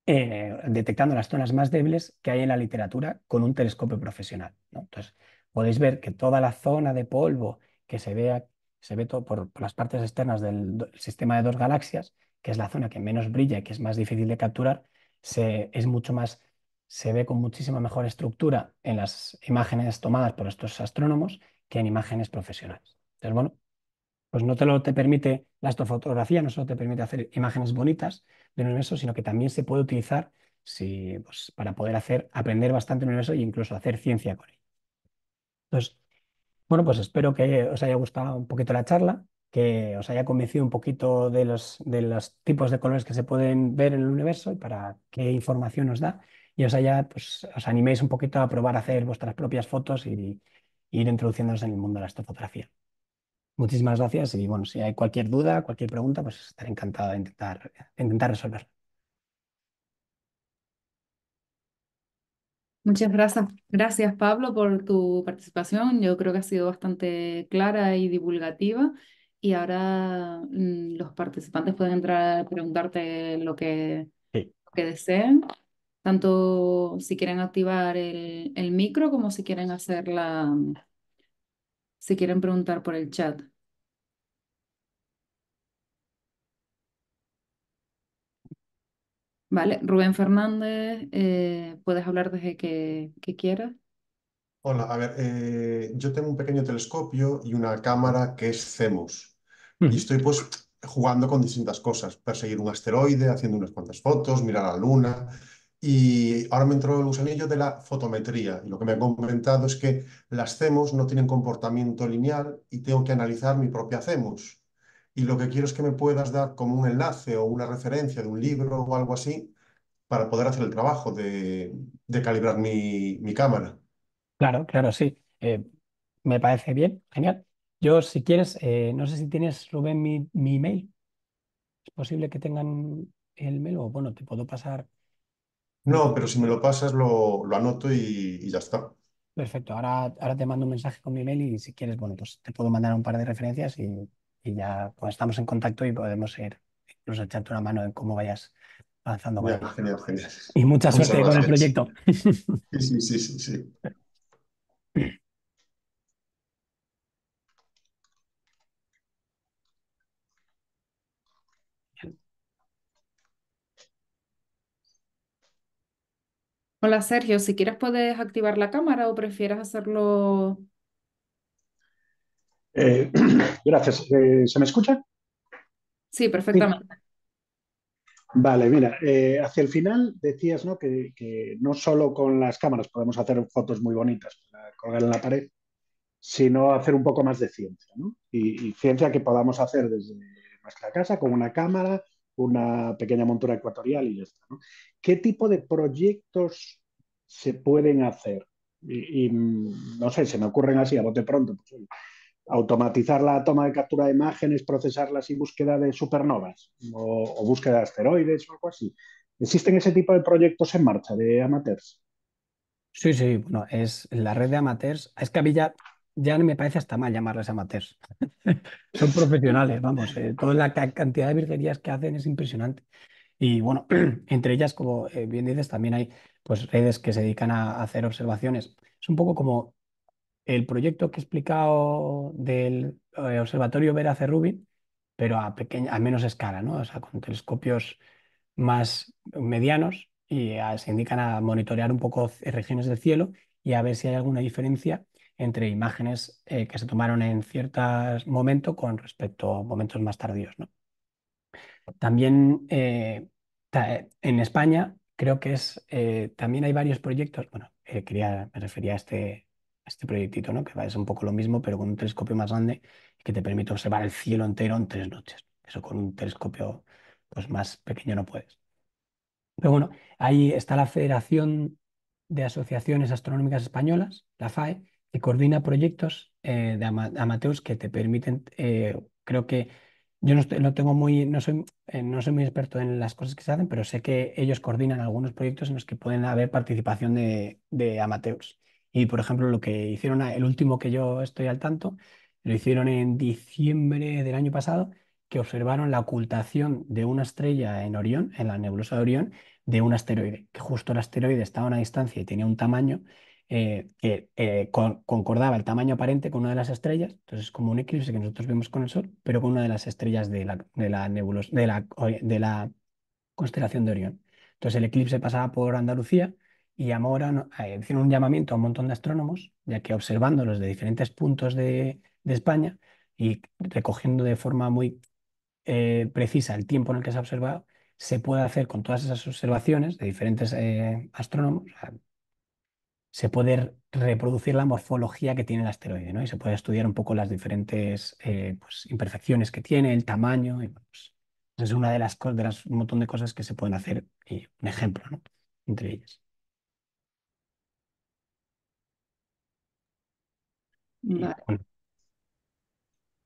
eh, detectando las zonas más débiles que hay en la literatura con un telescopio profesional. ¿no? Entonces, podéis ver que toda la zona de polvo que se ve, se ve por, las partes externas del sistema de dos galaxias, que es la zona que menos brilla y que es más difícil de capturar, se, es mucho más se ve con muchísima mejor estructura en las imágenes tomadas por estos astrónomos que en imágenes profesionales. Entonces, bueno, pues no te lo te permite la astrofotografía, no solo te permite hacer imágenes bonitas del universo, sino que también se puede utilizar si, pues, para poder hacer, aprender bastante el universo e incluso hacer ciencia con él. Entonces, bueno, pues espero que os haya gustado un poquito la charla, que os haya convencido un poquito de los, de los tipos de colores que se pueden ver en el universo y para qué información nos da y os allá pues, os animéis un poquito a probar a hacer vuestras propias fotos y, ir introduciéndonos en el mundo de la astrofotografía. Muchísimas gracias y bueno, si hay cualquier duda, cualquier pregunta, pues estaré encantado de intentar, resolverla intentar Muchas gracias. Gracias, Pablo, por tu participación. Yo creo que ha sido bastante clara y divulgativa. Y ahora mm, los participantes pueden entrar a preguntarte lo que, lo que deseen tanto si quieren activar el, el micro como si quieren hacer la, si quieren preguntar por el chat. Vale, Rubén Fernández, eh, puedes hablar desde que, quieras. Hola, a ver, eh, yo tengo un pequeño telescopio y una cámara que es CEMOS. Hmm. Y estoy pues jugando con distintas cosas, perseguir un asteroide, haciendo unas cuantas fotos, mirar a la luna, y ahora me en el usanillo de la fotometría. Y lo que me han comentado es que las CEMOS no tienen comportamiento lineal y tengo que analizar mi propia CEMOS. Y lo que quiero es que me puedas dar como un enlace o una referencia de un libro o algo así para poder hacer el trabajo de, calibrar mi, cámara. Claro, claro, sí. Eh, me parece bien, genial. Yo, si quieres, eh, no sé si tienes, Rubén, mi, mi email. Es posible que tengan el mail o, bueno, te puedo pasar no, pero si me lo pasas lo, anoto y, ya está. Perfecto, ahora, ahora te mando un mensaje con mi mail y si quieres, bueno, pues te puedo mandar un par de referencias y, ya estamos en contacto y podemos ir, incluso echarte una mano en cómo vayas avanzando. genial, genial. Y mucha suerte con el proyecto. Sí, sí, sí, sí. sí. Hola Sergio, si quieres puedes activar la cámara o prefieres hacerlo. Eh, gracias. Eh, ¿Se me escucha? Sí, perfectamente. Vale, mira, eh, hacia el final decías ¿no? Que, no solo con las cámaras podemos hacer fotos muy bonitas para colgar en la pared, sino hacer un poco más de ciencia, ¿no? y, y ciencia que podamos hacer desde nuestra casa con una cámara una pequeña montura ecuatorial y ya está. ¿Qué tipo de proyectos se pueden hacer? Y, mm, no sé, se me ocurren así a bote pronto. Pues, automatizar la toma de captura de imágenes, procesarlas y búsqueda de supernovas o, o búsqueda de asteroides o algo así. ¿Existen ese tipo de proyectos en marcha de amateurs? Sí, sí, bueno, es la red de amateurs. Es que había ya me parece hasta mal llamarles amateurs. Son profesionales, vamos. Eh, toda la cantidad de virguerías que hacen es impresionante. Y bueno, entre ellas, como eh, bien dices, también hay pues, redes que se dedican a, hacer observaciones. Es un poco como el proyecto que he explicado del eh, Observatorio Vera Cerrubi, pero a, pequeña, a menos escala, ¿no? O sea, con telescopios más medianos y ah, se indican a monitorear un poco regiones del cielo y a ver si hay alguna diferencia entre imágenes eh, que se tomaron en ciertos momentos con respecto a momentos más tardíos. ¿no? También eh, en España creo que es, eh, también hay varios proyectos, bueno, quería, me refería a este, este proyectito, ¿no? que es un poco lo mismo, pero con un telescopio más grande que te permite observar el cielo entero en tres noches. Eso con un telescopio pues, más pequeño no puedes. Pero bueno, ahí está la Federación de Asociaciones Astronómicas Españolas, la FAE, y coordina proyectos eh, de amateurs que te permiten, eh, creo que yo no, tengo muy, no soy, eh, no soy muy experto en las cosas que se hacen, pero sé que ellos coordinan algunos proyectos en los que pueden haber participación de, de amateurs. Y por ejemplo, lo que hicieron, el último que yo estoy al tanto, lo hicieron en diciembre del año pasado, que observaron la ocultación de una estrella en Orión, en la nebulosa de Orión, de un asteroide, que justo el asteroide estaba a una distancia y tenía un tamaño eh, que eh, concordaba el tamaño aparente con una de las estrellas, entonces es como un eclipse que nosotros vemos con el Sol, pero con una de las estrellas de la, de de la, de la constelación de Orión. Entonces el eclipse pasaba por Andalucía y ahora eh, hicieron un llamamiento a un montón de astrónomos, ya que observándolos de diferentes puntos de, España y recogiendo de forma muy precisa el tiempo en el que se ha observado, se puede hacer con todas esas observaciones de diferentes astrónomos, se puede reproducir la morfología que tiene el asteroide, ¿no? Y se puede estudiar un poco las diferentes eh, pues, imperfecciones que tiene, el tamaño. Y, pues, es una de las, cosas, un montón de cosas que se pueden hacer, y un ejemplo, ¿no? Entre ellas.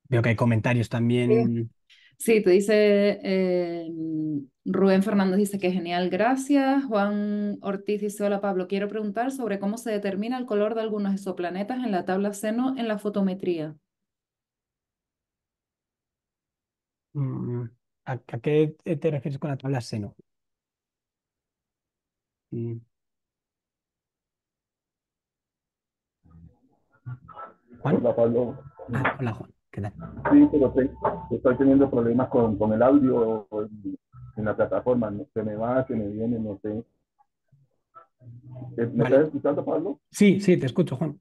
veo que hay comentarios también. Sí, te dice eh, Rubén Fernández dice que genial, gracias. Juan Ortiz dice, hola Pablo, quiero preguntar sobre cómo se determina el color de algunos exoplanetas en la tabla seno en la fotometría. Mm, ¿A, qué te refieres con la tabla seno? Mm. Ah, hola Juan. Sí, pero estoy, teniendo problemas con, el audio en, la plataforma. Se me va, se me viene, no sé. Eh, ¿Me estás escuchando, Pablo? Sí, sí, te escucho, Juan.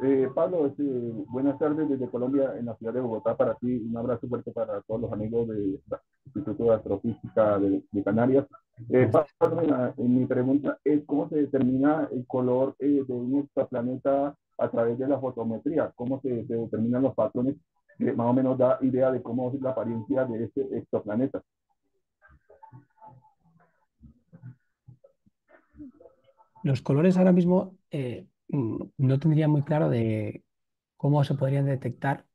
Eh, Pablo, este, buenas tardes desde Colombia, en la ciudad de Bogotá, para ti. Un abrazo fuerte para todos los amigos del Instituto de Astrofísica de, Canarias. Eh, mi pregunta es: ¿cómo se determina el color de un planeta a través de la fotometría, cómo se, determinan los patrones, que más o menos da idea de cómo es la apariencia de este exoplaneta. Los colores ahora mismo eh, no tendría muy claro de cómo se podrían detectar.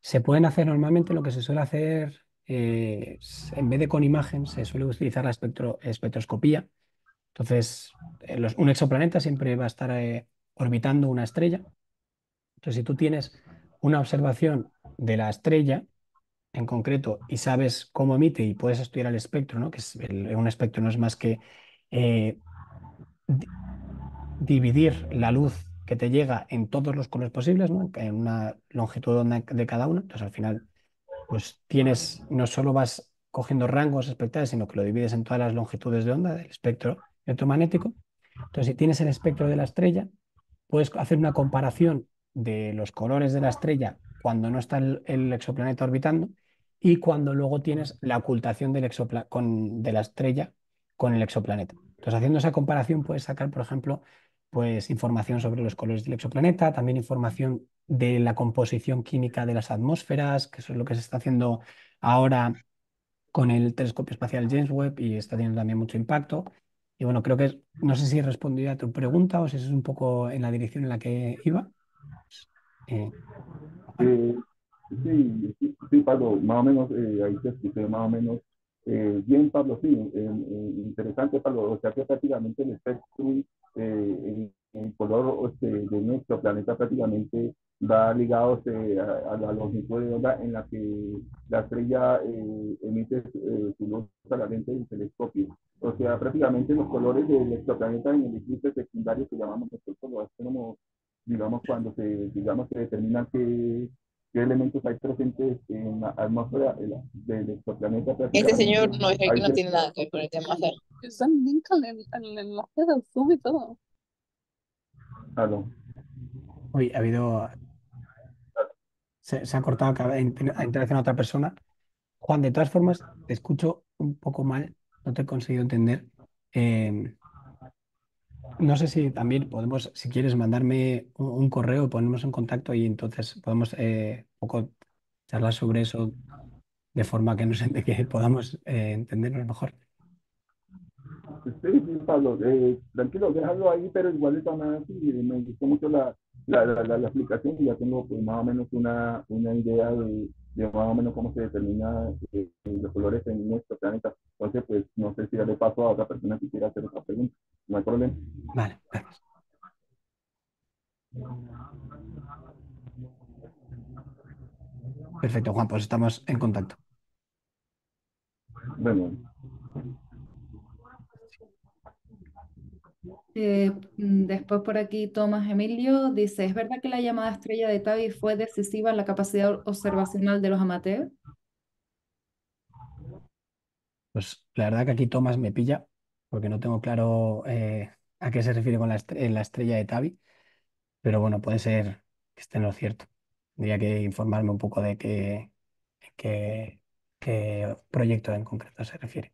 Se pueden hacer normalmente lo que se suele hacer, eh, en vez de con imagen, se suele utilizar la espectro, espectroscopía. Entonces, eh, un exoplaneta siempre va a estar eh, orbitando una estrella. Entonces, si tú tienes una observación de la estrella en concreto y sabes cómo emite y puedes estudiar el espectro, ¿no? que es un espectro no es más que eh, dividir la luz que te llega en todos los colores posibles, ¿no? en una longitud de onda de cada uno. Entonces, al final, pues tienes, no solo vas cogiendo rangos espectrales, sino que lo divides en todas las longitudes de onda del espectro electromagnético. Entonces, si tienes el espectro de la estrella, puedes hacer una comparación de los colores de la estrella cuando no está el, exoplaneta orbitando y cuando luego tienes la ocultación del de la estrella con el exoplaneta. Entonces, haciendo esa comparación puedes sacar, por ejemplo, pues información sobre los colores del exoplaneta, también información de la composición química de las atmósferas, que eso es lo que se está haciendo ahora con el telescopio espacial James Webb y está teniendo también mucho impacto. Y bueno, creo que no sé si he respondido a tu pregunta o si eso es un poco en la dirección en la que iba. Eh, sí, sí, Pablo, más o menos eh, ahí te escuché más o menos. Eh, bien, Pablo, sí, interesante, Pablo. O sea que prácticamente el espectro, en el color este, de nuestro planeta prácticamente va ligado este, a, la los de onda en la que la estrella eh, emite eh, su luz a la lente del telescopio. O sea, prácticamente los colores del exoplaneta en el eclipse secundario que llamamos nosotros los astrónomos, digamos, cuando se, digamos, se determinan qué, elementos hay presentes en la atmósfera del exoplaneta. Este señor no, es que no tiene nada que ver con el tema. Están link al enlace del Zoom y todo. Aló. Hoy ha habido se, ha cortado cada interacción a otra persona. Juan, de todas formas, te escucho un poco mal, no te he conseguido entender. Em, no sé si también podemos, si quieres, mandarme un, correo, ponernos en contacto y entonces podemos eh, un poco charlar sobre eso de forma que, nos, podamos eh, entendernos mejor. Sí, sí, Pablo, eh, tranquilo, déjalo ahí, pero igual de todas me gustó mucho la, la, la, la, la aplicación y ya tengo pues, más o menos una, una idea de, de, más o menos cómo se determina eh, los colores en nuestro planeta. Entonces, pues no sé si le paso a otra persona que quiera hacer otra pregunta. No hay problema. Vale, gracias. Perfecto, Juan, pues estamos en contacto. Bueno. Eh, mm, después por aquí Tomás Emilio dice, ¿es verdad que la llamada estrella de Tavi fue decisiva en la capacidad observacional de los amateurs? Pues la verdad que aquí Tomás me pilla porque no tengo claro eh, a qué se refiere con eh, la, estrella de Tavi, pero bueno, puede ser que esté en lo cierto. Tendría que informarme un poco de qué, qué proyecto en concreto se refiere.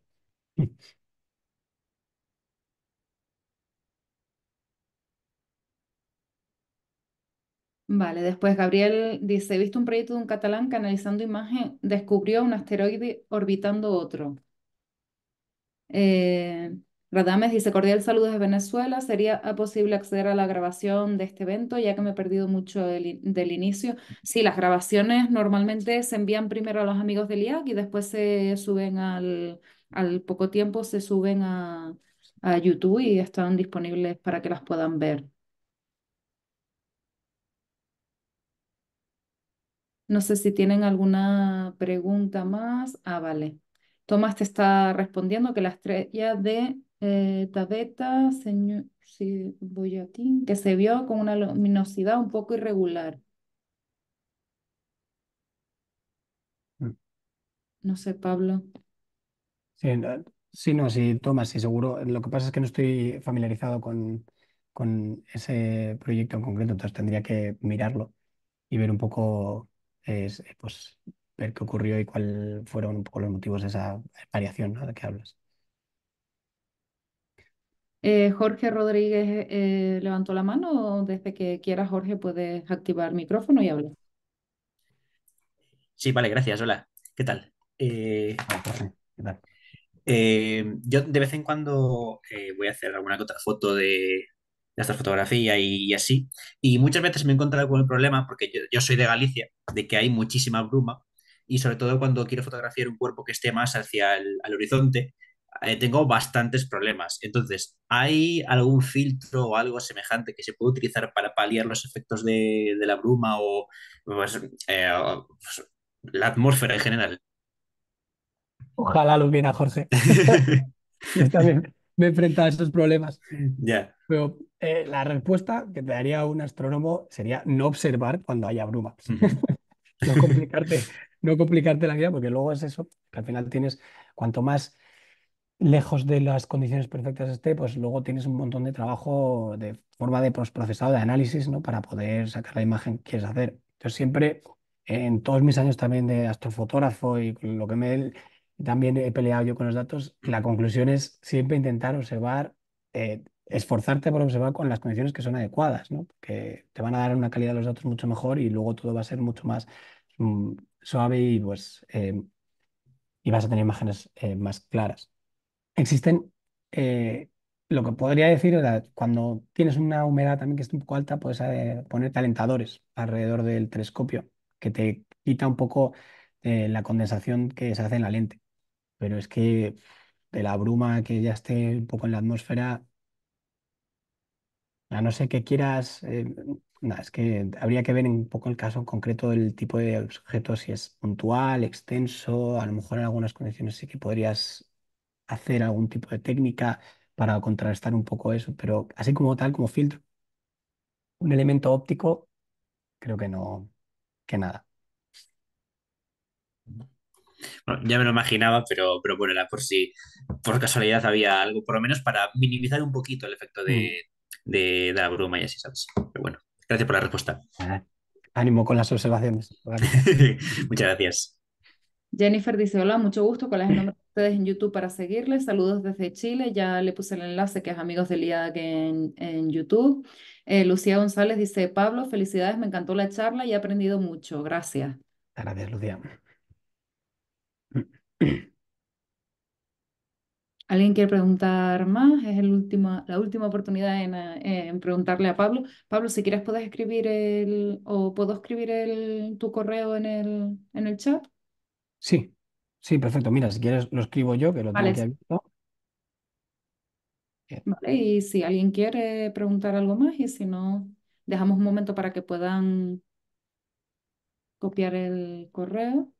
Vale, después Gabriel dice, he visto un proyecto de un catalán que analizando imagen descubrió un asteroide orbitando otro. Eh, Radames dice, cordial saludos desde Venezuela, ¿sería ah, posible acceder a la grabación de este evento ya que me he perdido mucho del, inicio? Sí, las grabaciones normalmente se envían primero a los amigos del IAC y después se suben al, al poco tiempo, se suben a YouTube y están disponibles para que las puedan ver. No sé si tienen alguna pregunta más. Ah, vale. Tomás te está respondiendo que la estrella de eh, Tabeta, señor, sí, Boyatín, que se vio con una luminosidad un poco irregular. Mm. No sé, Pablo. Sí, no, sí, Tomás, sí, seguro. Lo que pasa es que no estoy familiarizado con, con ese proyecto en concreto, entonces tendría que mirarlo y ver un poco es eh, pues, ver qué ocurrió y cuáles fueron un poco los motivos de esa variación de que hablas. Eh, Jorge Rodríguez eh, levantó la mano. Desde que quieras, Jorge, puedes activar micrófono y hablar. Sí, vale, gracias. Hola, ¿qué tal? yo de vez en cuando voy a hacer alguna otra foto de, esta fotografía y, así. Y muchas veces me he encontrado con el problema, porque yo, soy de Galicia, de que hay muchísima bruma y sobre todo cuando quiero fotografiar un cuerpo que esté más hacia el horizonte, eh, tengo bastantes problemas. Entonces, ¿hay algún filtro o algo semejante que se pueda utilizar para paliar los efectos de, la bruma o pues, eh, pues, la atmósfera en general? Ojalá lo viena, Jorge. Está bien me he a esos problemas. Ya. Pero eh, la respuesta que te daría un astrónomo sería no observar cuando haya brumas. no, complicarte, la vida, porque luego es eso, que al final tienes, cuanto más lejos de las condiciones perfectas esté, pues luego tienes un montón de trabajo de forma de procesado, de análisis, ¿no? Para poder sacar la imagen que quieres hacer. Yo siempre, en todos mis años también de astrofotógrafo y lo que me también he peleado yo con los datos, la conclusión es siempre intentar observar, eh, esforzarte por observar con las condiciones que son adecuadas, ¿no? que te van a dar una calidad de los datos mucho mejor y luego todo va a ser mucho más mm, suave y, pues, em, y vas a tener imágenes eh, más claras. Existen, eh, lo que podría decir, cuando tienes una humedad también que es un poco alta, puedes poner talentadores alrededor del telescopio, que te quita un poco la condensación que se hace en la lente. Pero es que de la bruma que ya esté un poco en la atmósfera, a no sé qué quieras, eh, nada, es que habría que ver un poco el caso concreto del tipo de objeto, si es puntual, extenso, a lo mejor en algunas condiciones sí que podrías hacer algún tipo de técnica para contrastar un poco eso, pero así como tal, como filtro, un elemento óptico, creo que no, que nada ya me lo imaginaba, pero, bueno, era por si por casualidad había algo, por lo menos para minimizar un poquito el efecto de, mm. la bruma y así, ¿sabes? Pero bueno, gracias por la respuesta. Ánimo con las observaciones. Muchas gracias. Jennifer dice, hola, mucho gusto, ¿cuál es el nombre de ustedes en YouTube para seguirles? Saludos desde Chile, ya le puse el enlace que es Amigos del IAC en, en YouTube. Eh, Lucía González dice, Pablo, felicidades, me encantó la charla y he aprendido mucho, gracias. Gracias, Lucía. ¿Alguien quiere preguntar más? Es la última oportunidad eh, en, preguntarle a Pablo. Pablo, si quieres, puedes escribir el o puedo escribir el, tu correo en el, en el chat. Sí, sí, perfecto. Mira, si quieres, lo escribo yo, que lo tengo Vale, y si alguien quiere preguntar algo más, y si no, dejamos un momento para que puedan copiar el correo.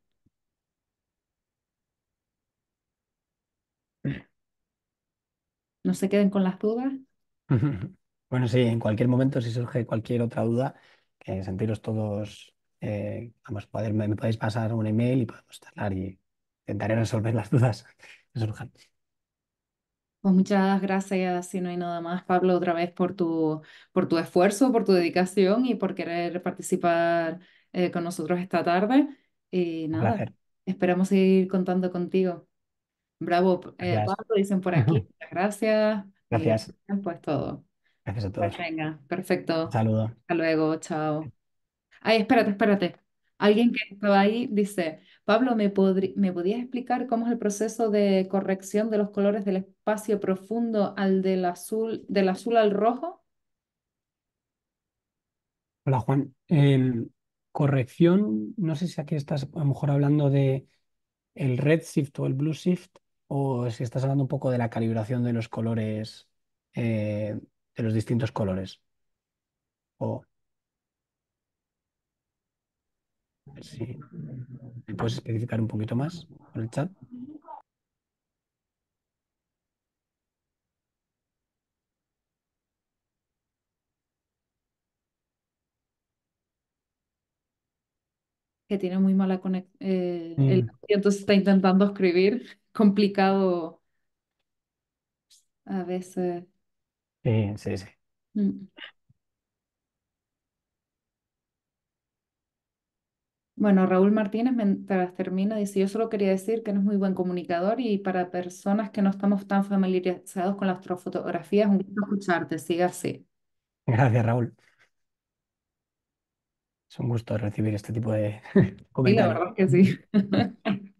no se queden con las dudas. Bueno, sí, en cualquier momento, si surge cualquier otra duda, que sentiros todos, eh, vamos, poder, me, podéis pasar un email y podemos charlar y intentaré resolver las dudas que surjan. Pues muchas gracias, si no hay nada más, Pablo, otra vez por tu, por tu esfuerzo, por tu dedicación y por querer participar eh, con nosotros esta tarde. Y nada, esperamos seguir contando contigo. Bravo, eh, Pablo, dicen por aquí. Muchas gracias. Eh, gracias. pues todo. Gracias a pues todos. venga, perfecto. Saludos. Hasta luego, chao. Ay, espérate, espérate. Alguien que estaba ahí dice, Pablo, ¿me, ¿me podías explicar cómo es el proceso de corrección de los colores del espacio profundo al del azul, del azul al rojo? Hola, Juan. Em, corrección, no sé si aquí estás a lo mejor hablando de el red shift o el blue shift o si estás hablando un poco de la calibración de los colores, eh, de los distintos colores. O a ver puedes especificar un poquito más por el chat. que tiene muy mala conexión eh, mm. está intentando escribir complicado a veces. Sí, sí, sí. Mm. Bueno, Raúl Martínez, mientras termina dice, yo solo quería decir que no es muy buen comunicador y para personas que no estamos tan familiarizados con la astrofotografía es un gusto escucharte, siga así. Gracias, Raúl. Es un gusto recibir este tipo de Sí, la verdad que sí.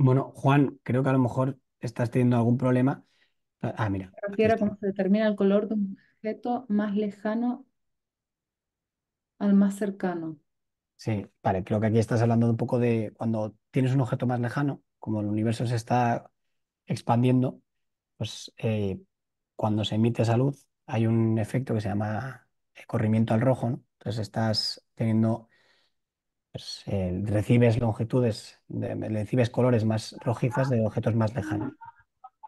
Bueno, Juan, creo que a lo mejor estás teniendo algún problema. Ah, mira. cómo se determina el color de un objeto más lejano al más cercano. Sí, vale, creo que aquí estás hablando un poco de cuando tienes un objeto más lejano, como el universo se está expandiendo, pues eh, cuando se emite esa luz hay un efecto que se llama corrimiento al rojo, ¿no? Entonces estás teniendo pues, eh, recibes longitudes, recibes colores más rojizas de objetos más lejanos.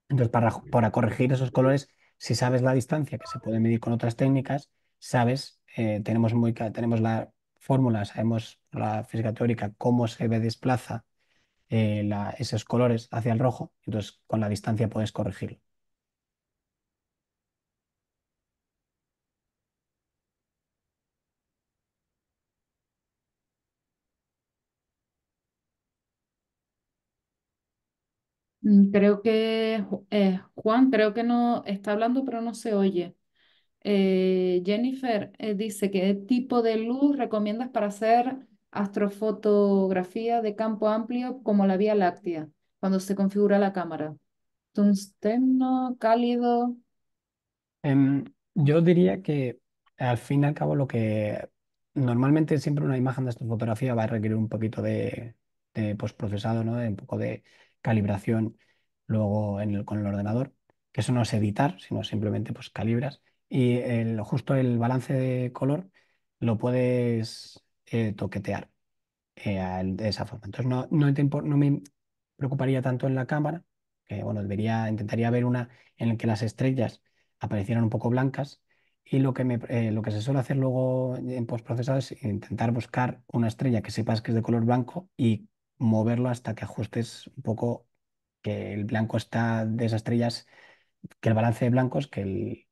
Entonces, para, corregir esos colores, si sabes la distancia, que se puede medir con otras técnicas, sabes, eh, tenemos, muy, tenemos la fórmula, sabemos la física teórica cómo se desplaza eh, esos colores hacia el rojo, entonces con la distancia puedes corregirlo. Mm, creo que eh, Juan, creo que no está hablando, pero no se oye. Eh, Jennifer eh, dice, ¿qué tipo de luz recomiendas para hacer astrofotografía de campo amplio como la Vía Láctea cuando se configura la cámara? ¿Tungsteno, cálido? Em, yo diría que al fin y al cabo lo que normalmente siempre una imagen de astrofotografía va a requerir un poquito de, de postprocesado, ¿no? un poco de calibración luego con el ordenador, que eso no es editar, sino simplemente pues calibras. Y el, justo el balance de color lo puedes eh, toquetear eh, de esa forma. Entonces no, no, me preocuparía tanto en la cámara, que bueno, debería, intentaría ver una en la que las estrellas aparecieran un poco blancas. Y lo que, eh, lo que se suele hacer luego en postprocesado es intentar buscar una estrella que sepas que es de color blanco y moverlo hasta que ajustes un poco que el blanco está de esas estrellas, que el balance de blancos, que el,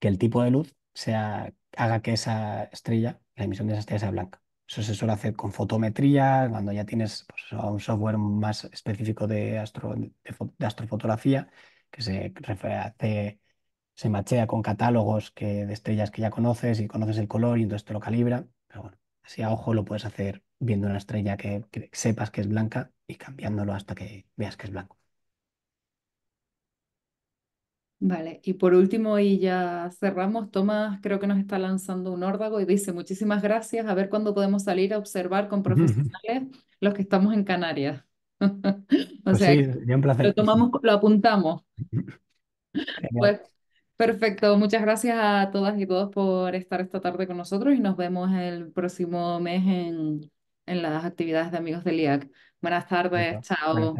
que el tipo de luz sea, haga que esa estrella, la emisión de esa estrella sea blanca. Eso se suele hacer con fotometría, cuando ya tienes pues, un software más específico de, astrofotografía, que se, se machea con catálogos que, de estrellas que ya conoces y conoces el color y entonces te lo calibra. Pero bueno, así a ojo lo puedes hacer viendo una estrella que, sepas que es blanca y cambiándolo hasta que veas que es blanco. Vale, y por último, y ya cerramos, Tomás creo que nos está lanzando un órdago y dice, muchísimas gracias, a ver cuándo podemos salir a observar con profesionales los que estamos en Canarias. Pues sí, un placer. lo tomamos, lo apuntamos. Pues, perfecto, muchas gracias a todas y todos por estar esta tarde con nosotros y nos vemos el próximo mes en en las actividades de Amigos del IAC. Buenas tardes, chao.